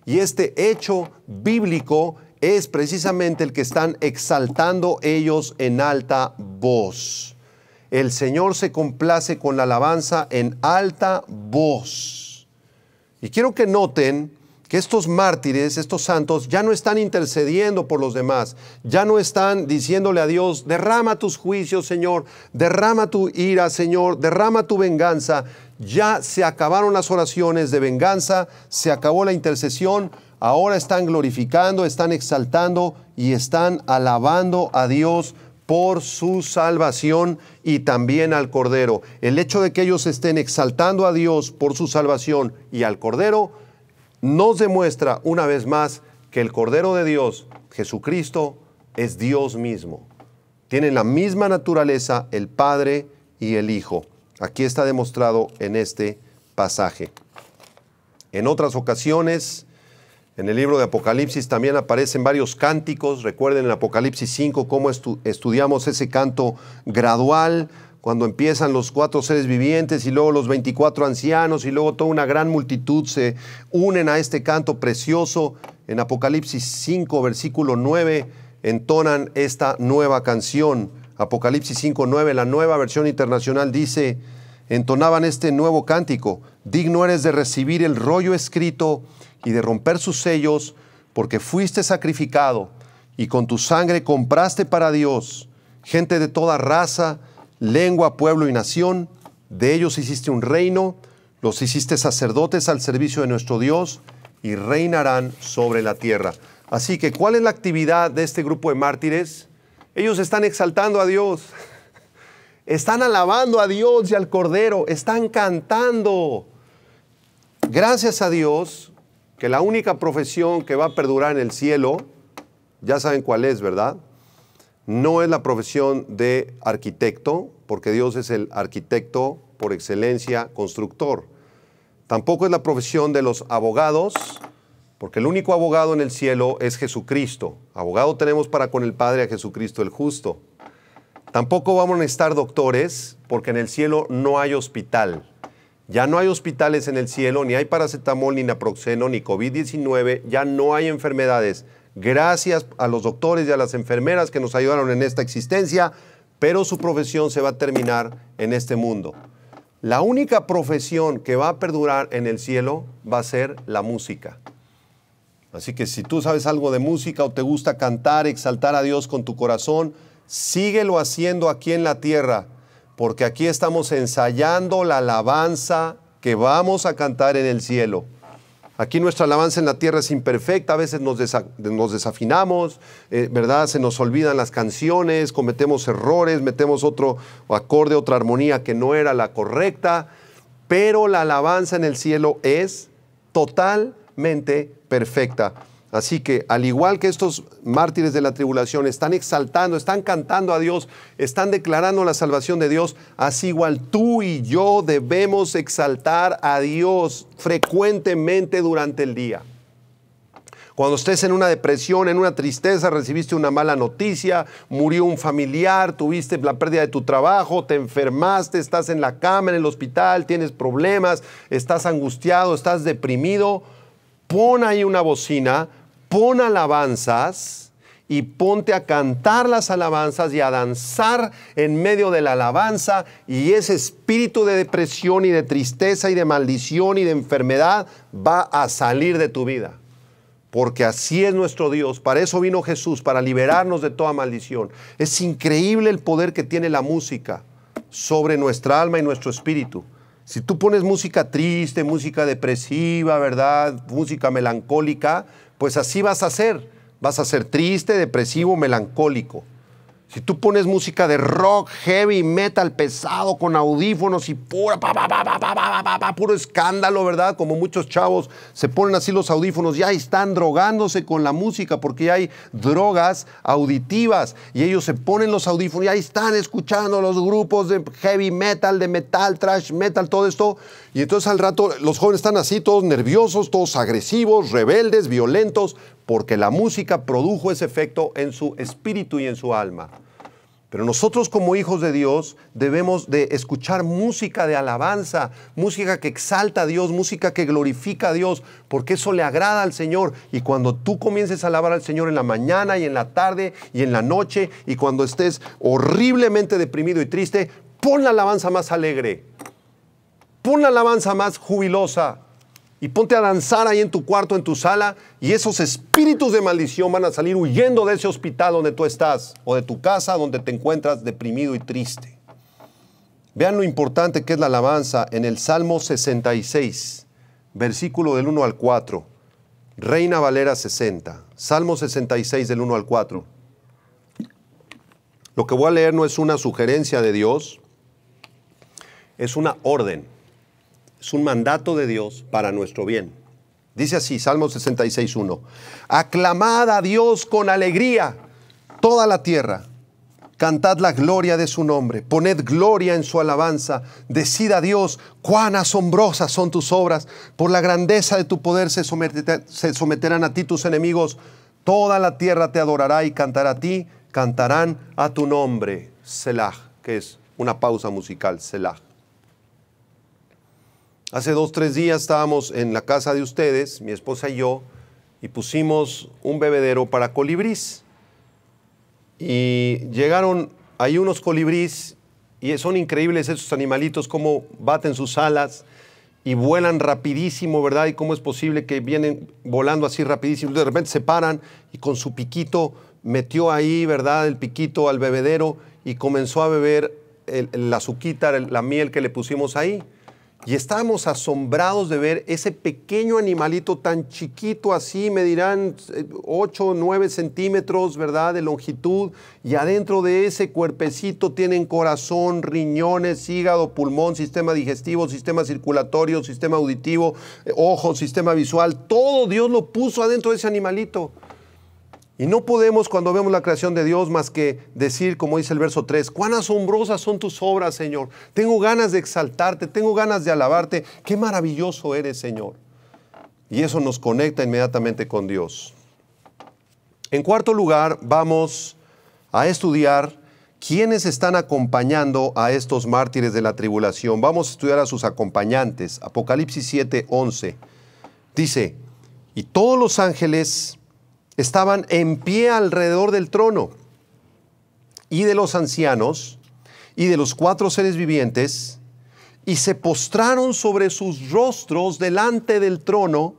Y este hecho bíblico es precisamente el que están exaltando ellos en alta voz. El Señor se complace con la alabanza en alta voz. Y quiero que noten que estos mártires, estos santos, ya no están intercediendo por los demás, ya no están diciéndole a Dios, derrama tus juicios, Señor, derrama tu ira, Señor, derrama tu venganza. Ya se acabaron las oraciones de venganza, se acabó la intercesión, ahora están glorificando, están exaltando y están alabando a Dios por su salvación y también al Cordero. El hecho de que ellos estén exaltando a Dios por su salvación y al Cordero nos demuestra una vez más que el Cordero de Dios, Jesucristo, es Dios mismo. Tienen la misma naturaleza el Padre y el Hijo. Aquí está demostrado en este pasaje. En otras ocasiones, en el libro de Apocalipsis también aparecen varios cánticos. Recuerden en Apocalipsis 5 cómo estudiamos ese canto gradual, cuando empiezan los cuatro seres vivientes y luego los 24 ancianos y luego toda una gran multitud se unen a este canto precioso. En Apocalipsis 5, versículo 9, entonan esta nueva canción. Apocalipsis 5, 9, la nueva versión internacional dice, entonaban este nuevo cántico, digno eres de recibir el rollo escrito y de romper sus sellos, porque fuiste sacrificado y con tu sangre compraste para Dios gente de toda raza, lengua, pueblo y nación. De ellos hiciste un reino, los hiciste sacerdotes al servicio de nuestro Dios y reinarán sobre la tierra. Así que, ¿cuál es la actividad de este grupo de mártires? Ellos están exaltando a Dios, [LAUGHS] están alabando a Dios y al Cordero, están cantando. Gracias a Dios que la única profesión que va a perdurar en el cielo, ya saben cuál es, ¿verdad? No es la profesión de arquitecto, porque Dios es el arquitecto por excelencia, constructor. Tampoco es la profesión de los abogados, porque el único abogado en el cielo es Jesucristo. Abogado tenemos para con el Padre a Jesucristo el justo. Tampoco vamos a estar doctores, porque en el cielo no hay hospital. Ya no hay hospitales en el cielo, ni hay paracetamol, ni naproxeno, ni COVID-19, ya no hay enfermedades. Gracias a los doctores y a las enfermeras que nos ayudaron en esta existencia, pero su profesión se va a terminar en este mundo. La única profesión que va a perdurar en el cielo va a ser la música. Así que si tú sabes algo de música o te gusta cantar, exaltar a Dios con tu corazón, síguelo haciendo aquí en la tierra porque aquí estamos ensayando la alabanza que vamos a cantar en el cielo. Aquí nuestra alabanza en la tierra es imperfecta, a veces nos, desafinamos, eh, ¿verdad? Se nos olvidan las canciones, cometemos errores, metemos otro acorde, otra armonía que no era la correcta, pero la alabanza en el cielo es totalmente perfecta. Así que, al igual que estos mártires de la tribulación están exaltando, están cantando a Dios, están declarando la salvación de Dios, así igual tú y yo debemos exaltar a Dios frecuentemente durante el día. Cuando estés en una depresión, en una tristeza, recibiste una mala noticia, murió un familiar, tuviste la pérdida de tu trabajo, te enfermaste, estás en la cama, en el hospital, tienes problemas, estás angustiado, estás deprimido, pon ahí una bocina pon alabanzas y ponte a cantar las alabanzas y a danzar en medio de la alabanza y ese espíritu de depresión y de tristeza y de maldición y de enfermedad va a salir de tu vida. Porque así es nuestro Dios. Para eso vino Jesús, para liberarnos de toda maldición. Es increíble el poder que tiene la música sobre nuestra alma y nuestro espíritu. Si tú pones música triste, música depresiva, ¿verdad? Música melancólica, pues así vas a ser. Vas a ser triste, depresivo, melancólico. Si tú pones música de rock, heavy, metal, pesado, con audífonos y pura, pa, pa, pa, puro escándalo, ¿verdad? Como muchos chavos se ponen así los audífonos, ya están drogándose con la música porque ya hay drogas auditivas y ellos se ponen los audífonos, y ahí están escuchando los grupos de heavy metal, de metal, trash metal, todo esto. Y entonces al rato los jóvenes están así, todos nerviosos, todos agresivos, rebeldes, violentos, porque la música produjo ese efecto en su espíritu y en su alma. Pero nosotros como hijos de Dios debemos de escuchar música de alabanza, música que exalta a Dios, música que glorifica a Dios, porque eso le agrada al Señor. Y cuando tú comiences a alabar al Señor en la mañana y en la tarde y en la noche, y cuando estés horriblemente deprimido y triste, pon la alabanza más alegre, pon la alabanza más jubilosa, y ponte a danzar ahí en tu cuarto, en tu sala, y esos espíritus de maldición van a salir huyendo de ese hospital donde tú estás o de tu casa donde te encuentras deprimido y triste. Vean lo importante que es la alabanza en el Salmo 66, versículo del 1 al 4. Reina Valera 60, Salmo 66 del 1 al 4. Lo que voy a leer no es una sugerencia de Dios, es una orden es un mandato de Dios para nuestro bien. Dice así, Salmo 66.1. Aclamad a Dios con alegría toda la tierra. Cantad la gloria de su nombre, poned gloria en su alabanza, decida Dios cuán asombrosas son tus obras, por la grandeza de tu poder se, se someterán a ti tus enemigos, toda la tierra te adorará y cantará a ti, cantarán a tu nombre, Selah, que es una pausa musical, Selah. Hace dos, tres días estábamos en la casa de ustedes, mi esposa y yo, y pusimos un bebedero para colibrís. Y llegaron ahí unos colibrís y son increíbles esos animalitos, cómo baten sus alas y vuelan rapidísimo, ¿verdad? Y cómo es posible que vienen volando así rapidísimo. De repente se paran y con su piquito metió ahí, ¿verdad? El piquito al bebedero y comenzó a beber la azuquita, la miel que le pusimos ahí. Y estábamos asombrados de ver ese pequeño animalito tan chiquito así, me dirán 8 o 9 centímetros, ¿verdad?, de longitud. Y adentro de ese cuerpecito tienen corazón, riñones, hígado, pulmón, sistema digestivo, sistema circulatorio, sistema auditivo, eh, ojos, sistema visual. Todo Dios lo puso adentro de ese animalito. Y no podemos cuando vemos la creación de Dios más que decir, como dice el verso 3, cuán asombrosas son tus obras, Señor. Tengo ganas de exaltarte, tengo ganas de alabarte. Qué maravilloso eres, Señor. Y eso nos conecta inmediatamente con Dios. En cuarto lugar, vamos a estudiar quiénes están acompañando a estos mártires de la tribulación. Vamos a estudiar a sus acompañantes. Apocalipsis 7, 11. Dice, y todos los ángeles estaban en pie alrededor del trono y de los ancianos y de los cuatro seres vivientes, y se postraron sobre sus rostros delante del trono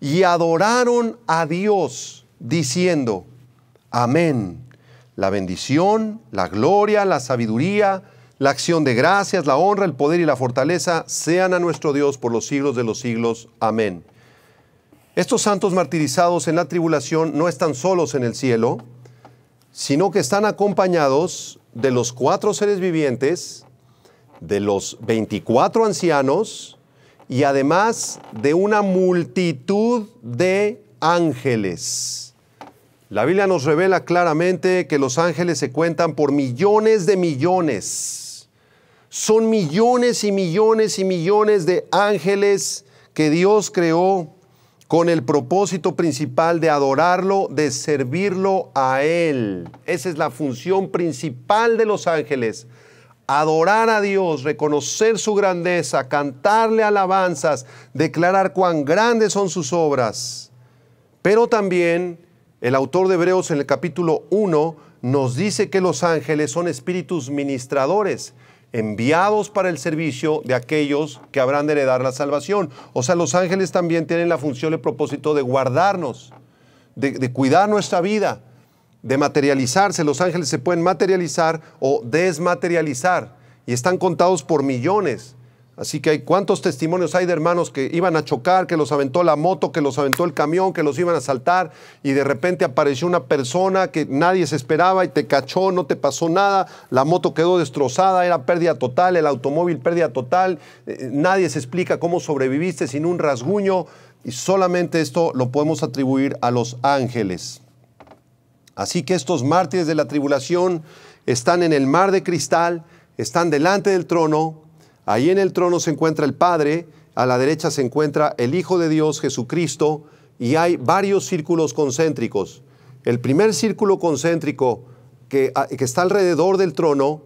y adoraron a Dios, diciendo, Amén. La bendición, la gloria, la sabiduría, la acción de gracias, la honra, el poder y la fortaleza sean a nuestro Dios por los siglos de los siglos. Amén. Estos santos martirizados en la tribulación no están solos en el cielo, sino que están acompañados de los cuatro seres vivientes, de los 24 ancianos y además de una multitud de ángeles. La Biblia nos revela claramente que los ángeles se cuentan por millones de millones. Son millones y millones y millones de ángeles que Dios creó con el propósito principal de adorarlo, de servirlo a Él. Esa es la función principal de los ángeles. Adorar a Dios, reconocer su grandeza, cantarle alabanzas, declarar cuán grandes son sus obras. Pero también el autor de Hebreos en el capítulo 1 nos dice que los ángeles son espíritus ministradores enviados para el servicio de aquellos que habrán de heredar la salvación. O sea, los ángeles también tienen la función, el propósito de guardarnos, de cuidar nuestra vida, de materializarse. Los ángeles se pueden materializar o desmaterializar y están contados por millones. Así que hay cuántos testimonios hay de hermanos que iban a chocar, que los aventó la moto, que los aventó el camión, que los iban a saltar y de repente apareció una persona que nadie se esperaba y te cachó, no te pasó nada, la moto quedó destrozada, era pérdida total, el automóvil pérdida total, eh, nadie se explica cómo sobreviviste sin un rasguño y solamente esto lo podemos atribuir a los ángeles. Así que estos mártires de la tribulación están en el mar de cristal, están delante del trono, Ahí en el trono se encuentra el Padre, a la derecha se encuentra el Hijo de Dios, Jesucristo, y hay varios círculos concéntricos. El primer círculo concéntrico que, ah, está alrededor del trono,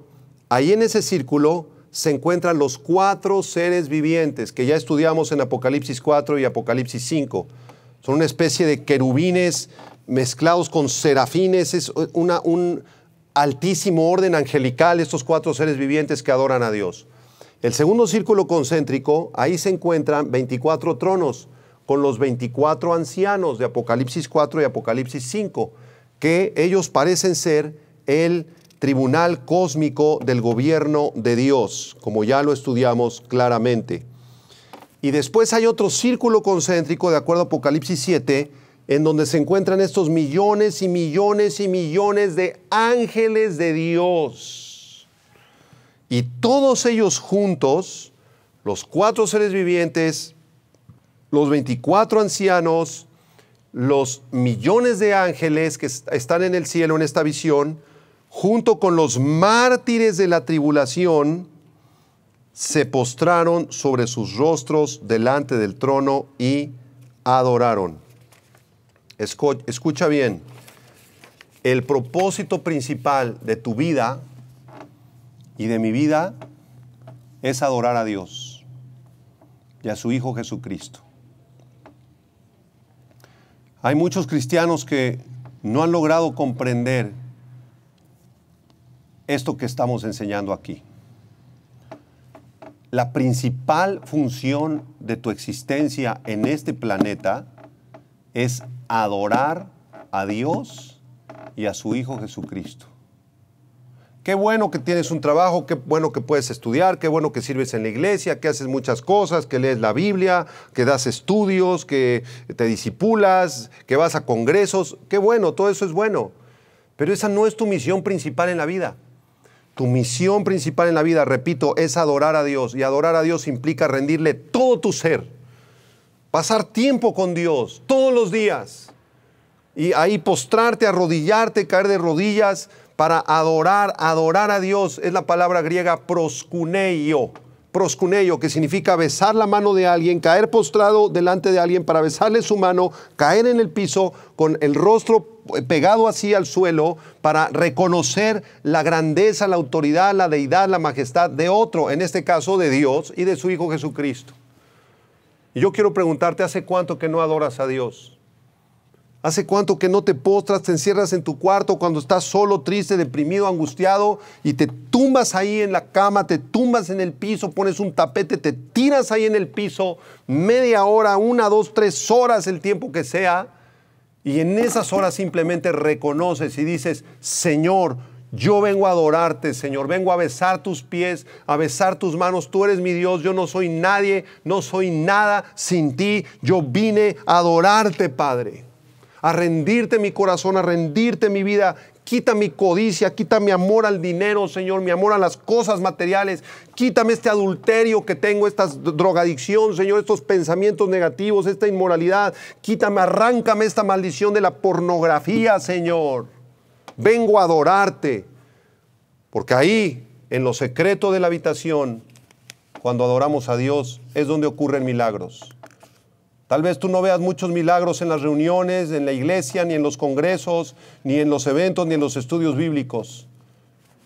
ahí en ese círculo se encuentran los cuatro seres vivientes que ya estudiamos en Apocalipsis 4 y Apocalipsis 5. Son una especie de querubines mezclados con serafines, es un altísimo orden angelical estos cuatro seres vivientes que adoran a Dios. El segundo círculo concéntrico, ahí se encuentran 24 tronos con los 24 ancianos de Apocalipsis 4 y Apocalipsis 5, que ellos parecen ser el tribunal cósmico del gobierno de Dios, como ya lo estudiamos claramente. Y después hay otro círculo concéntrico, de acuerdo a Apocalipsis 7, en donde se encuentran estos millones y millones y millones de ángeles de Dios y todos ellos juntos, los cuatro seres vivientes, los 24 ancianos, los millones de ángeles que están en el cielo en esta visión, junto con los mártires de la tribulación, se postraron sobre sus rostros delante del trono y adoraron. Escucha bien, el propósito principal de tu vida y de mi vida es adorar a Dios y a su Hijo Jesucristo. Hay muchos cristianos que no han logrado comprender esto que estamos enseñando aquí. La principal función de tu existencia en este planeta es adorar a Dios y a su Hijo Jesucristo. Qué bueno que tienes un trabajo, qué bueno que puedes estudiar, qué bueno que sirves en la iglesia, que haces muchas cosas, que lees la Biblia, que das estudios, que te disipulas, que vas a congresos. Qué bueno, todo eso es bueno. Pero esa no es tu misión principal en la vida. Tu misión principal en la vida, repito, es adorar a Dios. Y adorar a Dios implica rendirle todo tu ser. Pasar tiempo con Dios todos los días. Y ahí postrarte, arrodillarte, caer de rodillas, para adorar, adorar a Dios, es la palabra griega proscuneio, proscuneio, que significa besar la mano de alguien, caer postrado delante de alguien para besarle su mano, caer en el piso con el rostro eh, pegado así al suelo para reconocer la grandeza, la autoridad, la deidad, la majestad de otro, en este caso de Dios y de su Hijo Jesucristo. Y yo quiero preguntarte, ¿hace cuánto que no adoras a Dios? ¿Hace cuánto que no te postras, te encierras en tu cuarto cuando estás solo, triste, deprimido, angustiado y te tumbas ahí en la cama, te tumbas en el piso, pones un tapete, te tiras ahí en el piso media hora, una, dos, tres horas, el tiempo que sea? Y en esas horas simplemente reconoces y dices, Señor, yo vengo a adorarte, Señor. Vengo a besar tus pies, a besar tus manos. Tú eres mi Dios. Yo no soy nadie, no soy nada sin ti. Yo vine a adorarte, Padre a rendirte mi corazón, a rendirte mi vida. Quita mi codicia, quita mi amor al dinero, Señor, mi amor a las cosas materiales. Quítame este adulterio que tengo, esta drogadicción, Señor, estos pensamientos negativos, esta inmoralidad. Quítame, arráncame esta maldición de la pornografía, Señor. Vengo a adorarte. Porque ahí, en lo secreto de la habitación, cuando adoramos a Dios, es donde ocurren milagros. Tal vez tú no veas muchos milagros en las reuniones, en la iglesia, ni en los congresos, ni en los eventos, ni en los estudios bíblicos.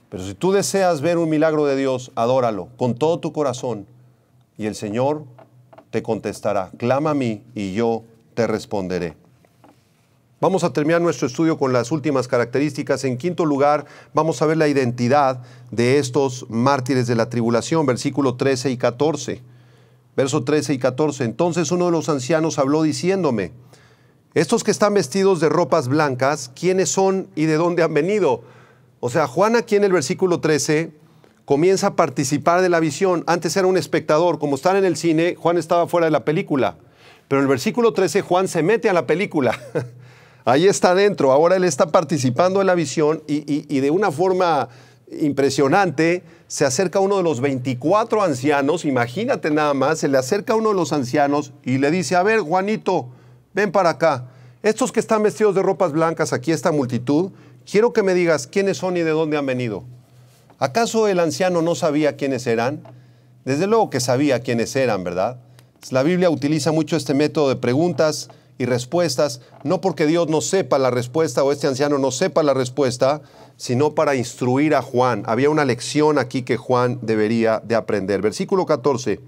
Pero si tú deseas ver un milagro de Dios, adóralo con todo tu corazón y el Señor te contestará. Clama a mí y yo te responderé. Vamos a terminar nuestro estudio con las últimas características. En quinto lugar, vamos a ver la identidad de estos mártires de la tribulación, versículo 13 y 14. Verso 13 y 14. Entonces uno de los ancianos habló diciéndome, estos que están vestidos de ropas blancas, ¿quiénes son y de dónde han venido? O sea, Juan aquí en el versículo 13 comienza a participar de la visión. Antes era un espectador, como están en el cine, Juan estaba fuera de la película. Pero en el versículo 13 Juan se mete a la película. [LAUGHS] Ahí está dentro, ahora él está participando de la visión y de una forma impresionante se acerca uno de los 24 ancianos, imagínate nada más, se le acerca uno de los ancianos y le dice, a ver, Juanito, ven para acá. Estos que están vestidos de ropas blancas, aquí esta multitud, quiero que me digas quiénes son y de dónde han venido. ¿Acaso el anciano no sabía quiénes eran? Desde luego que sabía quiénes eran, ¿verdad? La Biblia utiliza mucho este método de preguntas y respuestas, no porque Dios no sepa la respuesta o este anciano no sepa la respuesta, sino para instruir a Juan. Había una lección aquí que Juan debería de aprender. Versículo 14.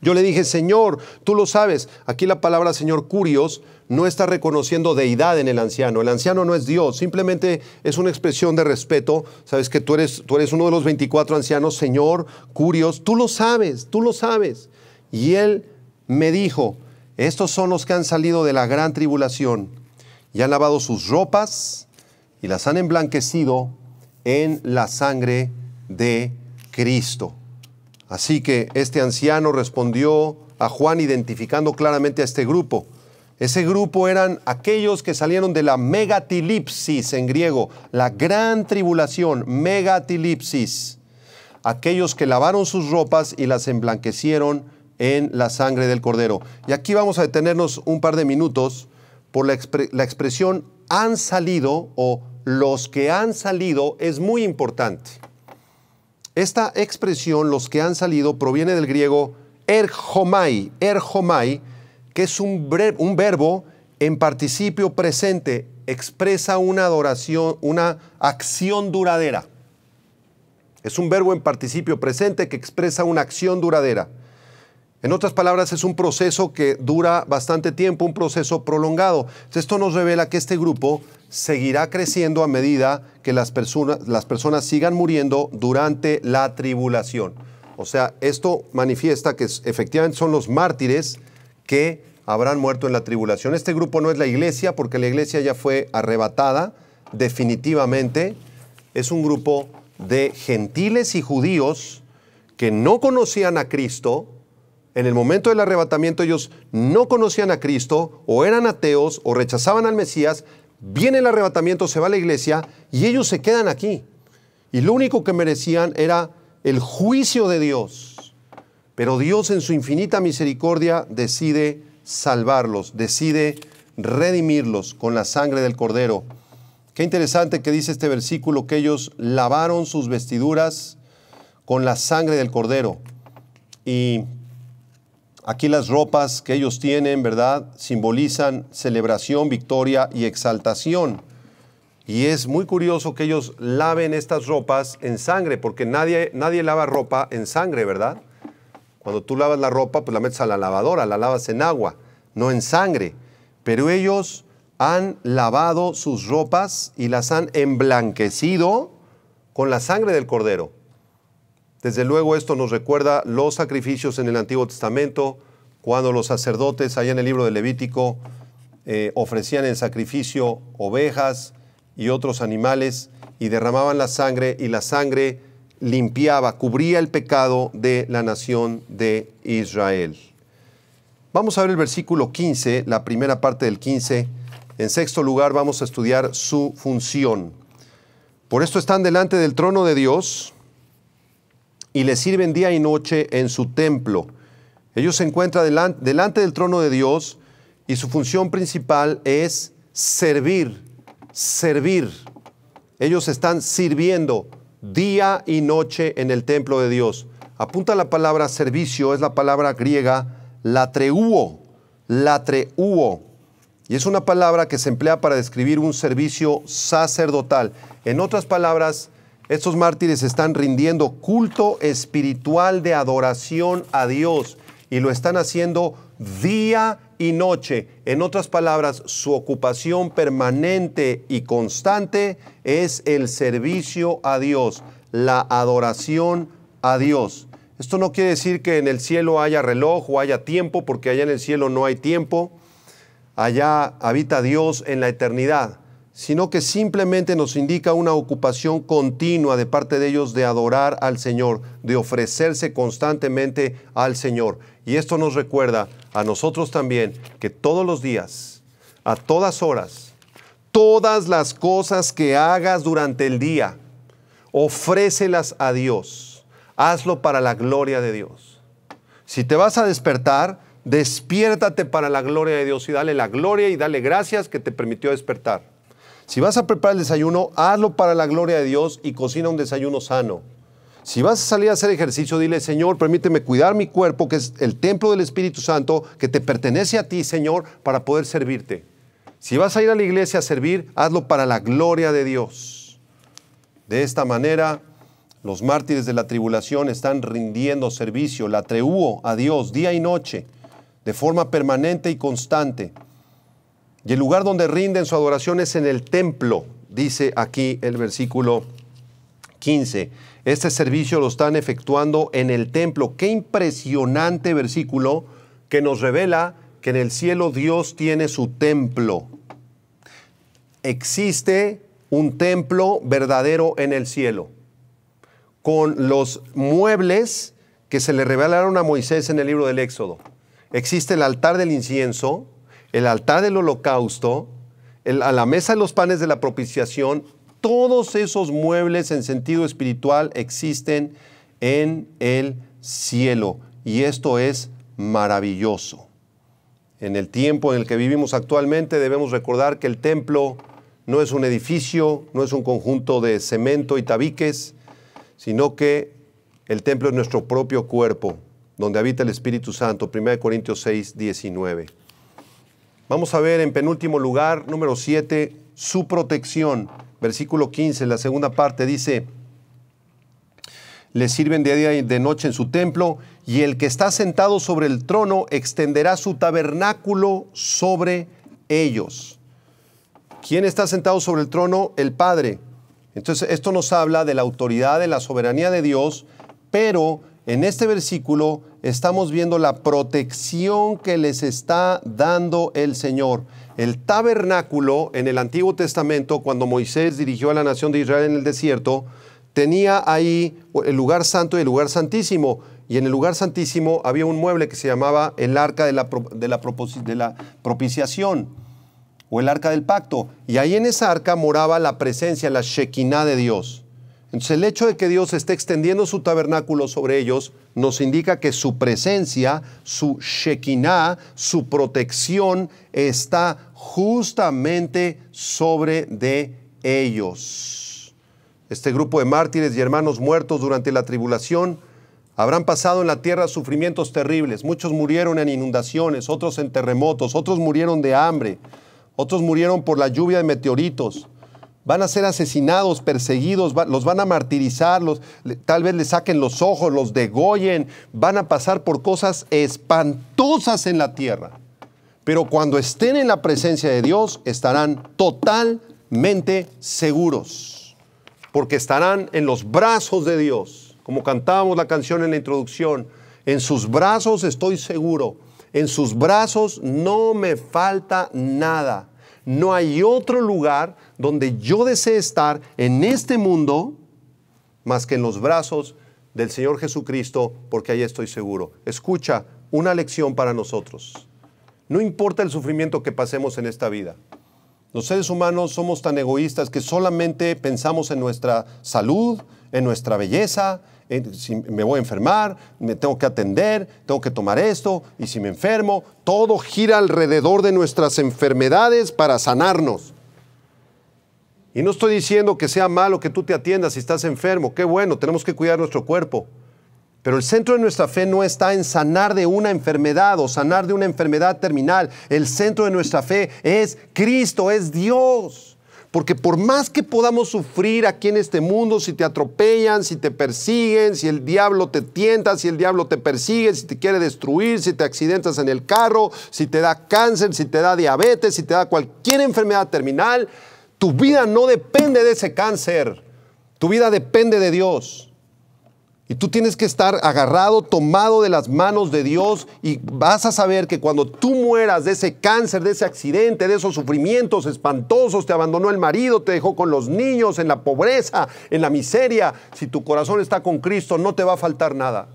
Yo le dije, Señor, tú lo sabes. Aquí la palabra Señor Curios no está reconociendo deidad en el anciano. El anciano no es Dios, simplemente es una expresión de respeto. Sabes que tú eres, tú eres uno de los 24 ancianos, Señor Curios, tú lo sabes, tú lo sabes. Y él me dijo, estos son los que han salido de la gran tribulación y han lavado sus ropas y las han emblanquecido en la sangre de Cristo. Así que este anciano respondió a Juan identificando claramente a este grupo. Ese grupo eran aquellos que salieron de la megatilipsis en griego, la gran tribulación, megatilipsis. Aquellos que lavaron sus ropas y las emblanquecieron en la sangre del cordero. Y aquí vamos a detenernos un par de minutos por la, la expresión han salido o los que han salido es muy importante. Esta expresión, los que han salido, proviene del griego erjomai, erjomai, que es un, un verbo en participio presente, expresa una adoración, una acción duradera. Es un verbo en participio presente que expresa una acción duradera. En otras palabras, es un proceso que dura bastante tiempo, un proceso prolongado. Esto nos revela que este grupo seguirá creciendo a medida que las, personas, sigan muriendo durante la tribulación. O sea, esto manifiesta que efectivamente son los mártires que habrán muerto en la tribulación. Este grupo no es la iglesia, porque la iglesia ya fue arrebatada definitivamente. Es un grupo de gentiles y judíos que no conocían a Cristo, en el momento del arrebatamiento ellos no conocían a Cristo o eran ateos o rechazaban al Mesías. Viene el arrebatamiento, se va a la iglesia y ellos se quedan aquí. Y lo único que merecían era el juicio de Dios. Pero Dios en su infinita misericordia decide salvarlos, decide redimirlos con la sangre del cordero. Qué interesante que dice este versículo que ellos lavaron sus vestiduras con la sangre del cordero. Y Aquí las ropas que ellos tienen, ¿verdad? Simbolizan celebración, victoria y exaltación. Y es muy curioso que ellos laven estas ropas en sangre, porque nadie, nadie lava ropa en sangre, ¿verdad? Cuando tú lavas la ropa, pues la metes a la lavadora, la lavas en agua, no en sangre. Pero ellos han lavado sus ropas y las han emblanquecido con la sangre del cordero. Desde luego esto nos recuerda los sacrificios en el Antiguo Testamento, cuando los sacerdotes allá en el libro de Levítico eh, ofrecían en sacrificio ovejas y otros animales y derramaban la sangre y la sangre limpiaba, cubría el pecado de la nación de Israel. Vamos a ver el versículo 15, la primera parte del 15. En sexto lugar vamos a estudiar su función. Por esto están delante del trono de Dios y le sirven día y noche en su templo. Ellos se encuentran delante del trono de Dios y su función principal es servir, servir. Ellos están sirviendo día y noche en el templo de Dios. Apunta la palabra servicio, es la palabra griega latreuo, latreuo. Y es una palabra que se emplea para describir un servicio sacerdotal. En otras palabras, estos mártires están rindiendo culto espiritual de adoración a Dios y lo están haciendo día y noche. En otras palabras, su ocupación permanente y constante es el servicio a Dios, la adoración a Dios. Esto no quiere decir que en el cielo haya reloj o haya tiempo, porque allá en el cielo no hay tiempo. Allá habita Dios en la eternidad sino que simplemente nos indica una ocupación continua de parte de ellos de adorar al Señor, de ofrecerse constantemente al Señor. Y esto nos recuerda a nosotros también que todos los días, a todas horas, todas las cosas que hagas durante el día, ofrécelas a Dios. Hazlo para la gloria de Dios. Si te vas a despertar, despiértate para la gloria de Dios y dale la gloria y dale gracias que te permitió despertar. Si vas a preparar el desayuno, hazlo para la gloria de Dios y cocina un desayuno sano. Si vas a salir a hacer ejercicio, dile, Señor, permíteme cuidar mi cuerpo, que es el templo del Espíritu Santo, que te pertenece a ti, Señor, para poder servirte. Si vas a ir a la iglesia a servir, hazlo para la gloria de Dios. De esta manera, los mártires de la tribulación están rindiendo servicio, la treúo a Dios día y noche, de forma permanente y constante. Y el lugar donde rinden su adoración es en el templo, dice aquí el versículo 15. Este servicio lo están efectuando en el templo. Qué impresionante versículo que nos revela que en el cielo Dios tiene su templo. Existe un templo verdadero en el cielo, con los muebles que se le revelaron a Moisés en el libro del Éxodo. Existe el altar del incienso, el altar del holocausto, a la mesa de los panes de la propiciación, todos esos muebles en sentido espiritual existen en el cielo. Y esto es maravilloso. En el tiempo en el que vivimos actualmente debemos recordar que el templo no es un edificio, no es un conjunto de cemento y tabiques, sino que el templo es nuestro propio cuerpo, donde habita el Espíritu Santo, 1 Corintios 6, 19. Vamos a ver en penúltimo lugar, número 7, su protección. Versículo 15, la segunda parte dice, le sirven de día y de noche en su templo, y el que está sentado sobre el trono extenderá su tabernáculo sobre ellos. ¿Quién está sentado sobre el trono? El Padre. Entonces, esto nos habla de la autoridad, de la soberanía de Dios, pero en este versículo estamos viendo la protección que les está dando el Señor. El tabernáculo en el Antiguo Testamento, cuando Moisés dirigió a la nación de Israel en el desierto, tenía ahí el lugar santo y el lugar santísimo. Y en el lugar santísimo había un mueble que se llamaba el arca de la, propiciación o el arca del pacto. Y ahí en esa arca moraba la presencia, la Shekinah de Dios. Entonces el hecho de que Dios esté extendiendo su tabernáculo sobre ellos nos indica que su presencia, su Shekinah, su protección está justamente sobre de ellos. Este grupo de mártires y hermanos muertos durante la tribulación habrán pasado en la tierra sufrimientos terribles. Muchos murieron en inundaciones, otros en terremotos, otros murieron de hambre, otros murieron por la lluvia de meteoritos van a ser asesinados, perseguidos, los van a martirizar, los, tal vez les saquen los ojos, los degollen, van a pasar por cosas espantosas en la tierra. Pero cuando estén en la presencia de Dios estarán totalmente seguros, porque estarán en los brazos de Dios, como cantábamos la canción en la introducción, en sus brazos estoy seguro, en sus brazos no me falta nada. No hay otro lugar donde yo desee estar en este mundo más que en los brazos del Señor Jesucristo, porque ahí estoy seguro. Escucha, una lección para nosotros. No importa el sufrimiento que pasemos en esta vida. Los seres humanos somos tan egoístas que solamente pensamos en nuestra salud, en nuestra belleza, si me voy a enfermar, me tengo que atender, tengo que tomar esto, y si me enfermo, todo gira alrededor de nuestras enfermedades para sanarnos. Y no estoy diciendo que sea malo que tú te atiendas si estás enfermo, qué bueno, tenemos que cuidar nuestro cuerpo. Pero el centro de nuestra fe no está en sanar de una enfermedad o sanar de una enfermedad terminal. El centro de nuestra fe es Cristo, es Dios. Porque por más que podamos sufrir aquí en este mundo, si te atropellan, si te persiguen, si el diablo te tienta, si el diablo te persigue, si te quiere destruir, si te accidentas en el carro, si te da cáncer, si te da diabetes, si te da cualquier enfermedad terminal, tu vida no depende de ese cáncer. Tu vida depende de Dios. Y tú tienes que estar agarrado, tomado de las manos de Dios y vas a saber que cuando tú mueras de ese cáncer, de ese accidente, de esos sufrimientos espantosos, te abandonó el marido, te dejó con los niños, en la pobreza, en la miseria, si tu corazón está con Cristo no te va a faltar nada.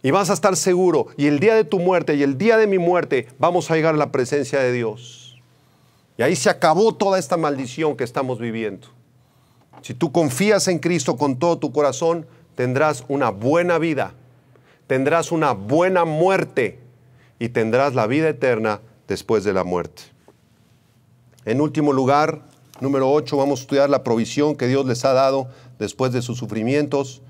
Y vas a estar seguro. Y el día de tu muerte y el día de mi muerte vamos a llegar a la presencia de Dios. Y ahí se acabó toda esta maldición que estamos viviendo. Si tú confías en Cristo con todo tu corazón, tendrás una buena vida, tendrás una buena muerte y tendrás la vida eterna después de la muerte. En último lugar, número 8, vamos a estudiar la provisión que Dios les ha dado después de sus sufrimientos.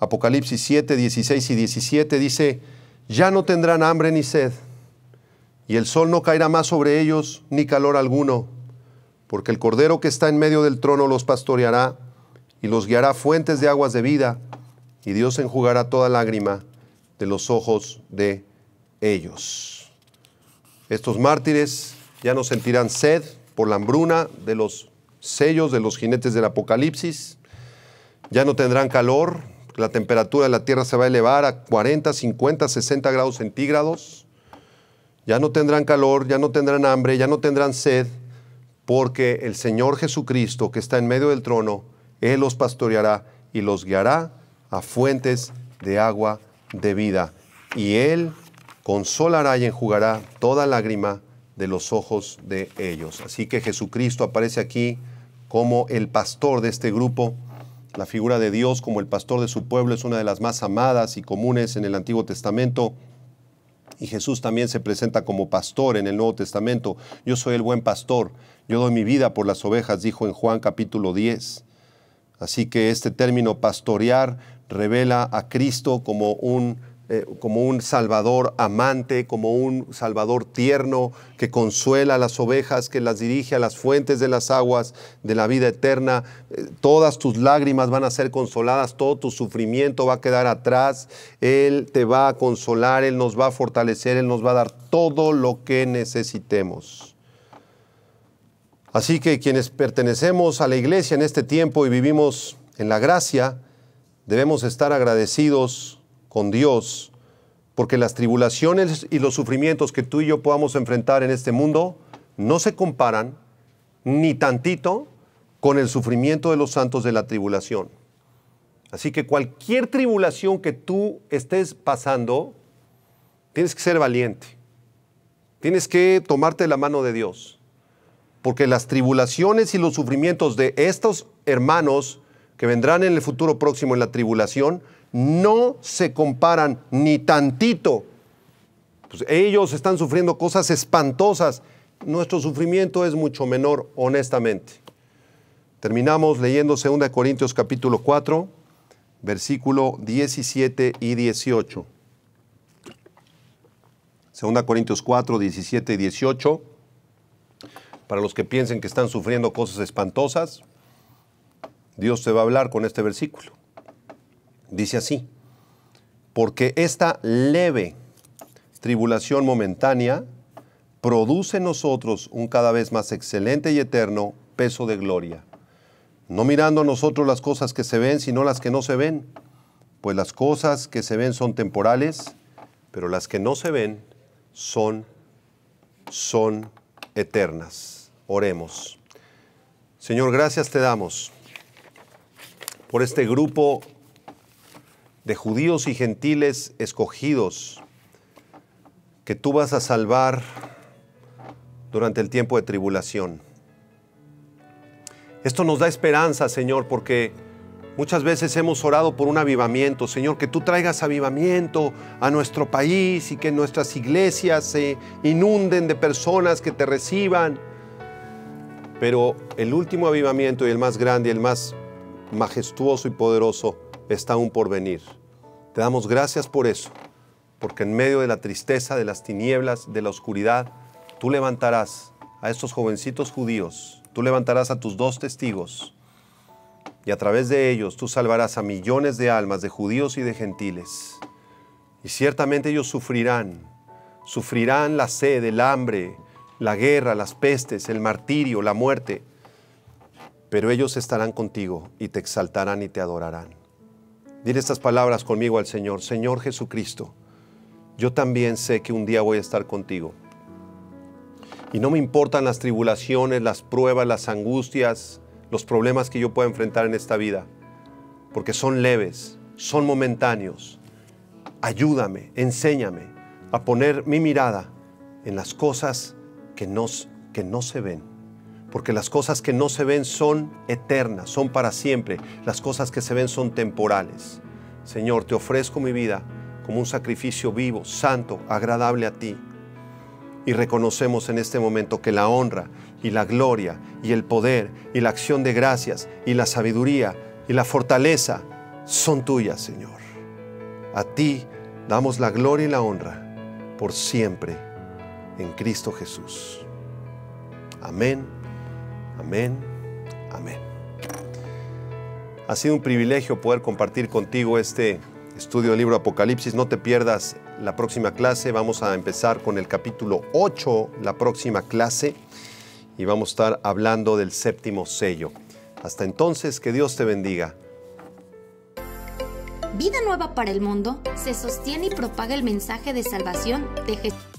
Apocalipsis 7, 16 y 17 dice, ya no tendrán hambre ni sed y el sol no caerá más sobre ellos, ni calor alguno, porque el Cordero que está en medio del trono los pastoreará y los guiará fuentes de aguas de vida, y Dios enjugará toda lágrima de los ojos de ellos. Estos mártires ya no sentirán sed por la hambruna de los sellos de los jinetes del Apocalipsis, ya no tendrán calor, la temperatura de la tierra se va a elevar a 40, 50, 60 grados centígrados, ya no tendrán calor, ya no tendrán hambre, ya no tendrán sed, porque el Señor Jesucristo que está en medio del trono, Él los pastoreará y los guiará a fuentes de agua de vida. Y Él consolará y enjugará toda lágrima de los ojos de ellos. Así que Jesucristo aparece aquí como el pastor de este grupo. La figura de Dios como el pastor de su pueblo es una de las más amadas y comunes en el Antiguo Testamento. Y Jesús también se presenta como pastor en el Nuevo Testamento. Yo soy el buen pastor, yo doy mi vida por las ovejas, dijo en Juan capítulo 10. Así que este término pastorear revela a Cristo como un eh, como un salvador amante, como un salvador tierno que consuela a las ovejas, que las dirige a las fuentes de las aguas de la vida eterna. Eh, todas tus lágrimas van a ser consoladas, todo tu sufrimiento va a quedar atrás. Él te va a consolar, Él nos va a fortalecer, Él nos va a dar todo lo que necesitemos. Así que quienes pertenecemos a la iglesia en este tiempo y vivimos en la gracia, debemos estar agradecidos con Dios, porque las tribulaciones y los sufrimientos que tú y yo podamos enfrentar en este mundo no se comparan ni tantito con el sufrimiento de los santos de la tribulación. Así que cualquier tribulación que tú estés pasando, tienes que ser valiente. Tienes que tomarte la mano de Dios. Porque las tribulaciones y los sufrimientos de estos hermanos que vendrán en el futuro próximo en la tribulación no se comparan ni tantito. Pues, ellos están sufriendo cosas espantosas. Nuestro sufrimiento es mucho menor, honestamente. Terminamos leyendo 2 Corintios capítulo 4, versículo 17 y 18. 2 Corintios 4, 17 y 18. Para los que piensen que están sufriendo cosas espantosas, Dios te va a hablar con este versículo. Dice así, porque esta leve tribulación momentánea produce en nosotros un cada vez más excelente y eterno peso de gloria, no mirando a nosotros las cosas que se ven, sino las que no se ven, pues las cosas que se ven son temporales, pero las que no se ven son, son eternas. Oremos. Señor, gracias te damos por este grupo de judíos y gentiles escogidos que tú vas a salvar durante el tiempo de tribulación. Esto nos da esperanza, Señor, porque muchas veces hemos orado por un avivamiento. Señor, que tú traigas avivamiento a nuestro país y que nuestras iglesias se inunden de personas que te reciban. Pero el último avivamiento y el más grande y el más majestuoso y poderoso está aún por venir. Te damos gracias por eso, porque en medio de la tristeza, de las tinieblas, de la oscuridad, tú levantarás a estos jovencitos judíos, tú levantarás a tus dos testigos, y a través de ellos tú salvarás a millones de almas de judíos y de gentiles. Y ciertamente ellos sufrirán, sufrirán la sed, el hambre, la guerra, las pestes, el martirio, la muerte, pero ellos estarán contigo y te exaltarán y te adorarán. Dile estas palabras conmigo al Señor. Señor Jesucristo, yo también sé que un día voy a estar contigo. Y no me importan las tribulaciones, las pruebas, las angustias, los problemas que yo pueda enfrentar en esta vida, porque son leves, son momentáneos. Ayúdame, enséñame a poner mi mirada en las cosas que, nos, que no se ven porque las cosas que no se ven son eternas, son para siempre, las cosas que se ven son temporales. Señor, te ofrezco mi vida como un sacrificio vivo, santo, agradable a ti. Y reconocemos en este momento que la honra y la gloria y el poder y la acción de gracias y la sabiduría y la fortaleza son tuyas, Señor. A ti damos la gloria y la honra por siempre en Cristo Jesús. Amén Amén. Amén. Ha sido un privilegio poder compartir contigo este estudio del libro Apocalipsis. No te pierdas la próxima clase. Vamos a empezar con el capítulo 8 la próxima clase y vamos a estar hablando del séptimo sello. Hasta entonces, que Dios te bendiga. Vida Nueva para el Mundo se sostiene y propaga el mensaje de salvación de Jesús.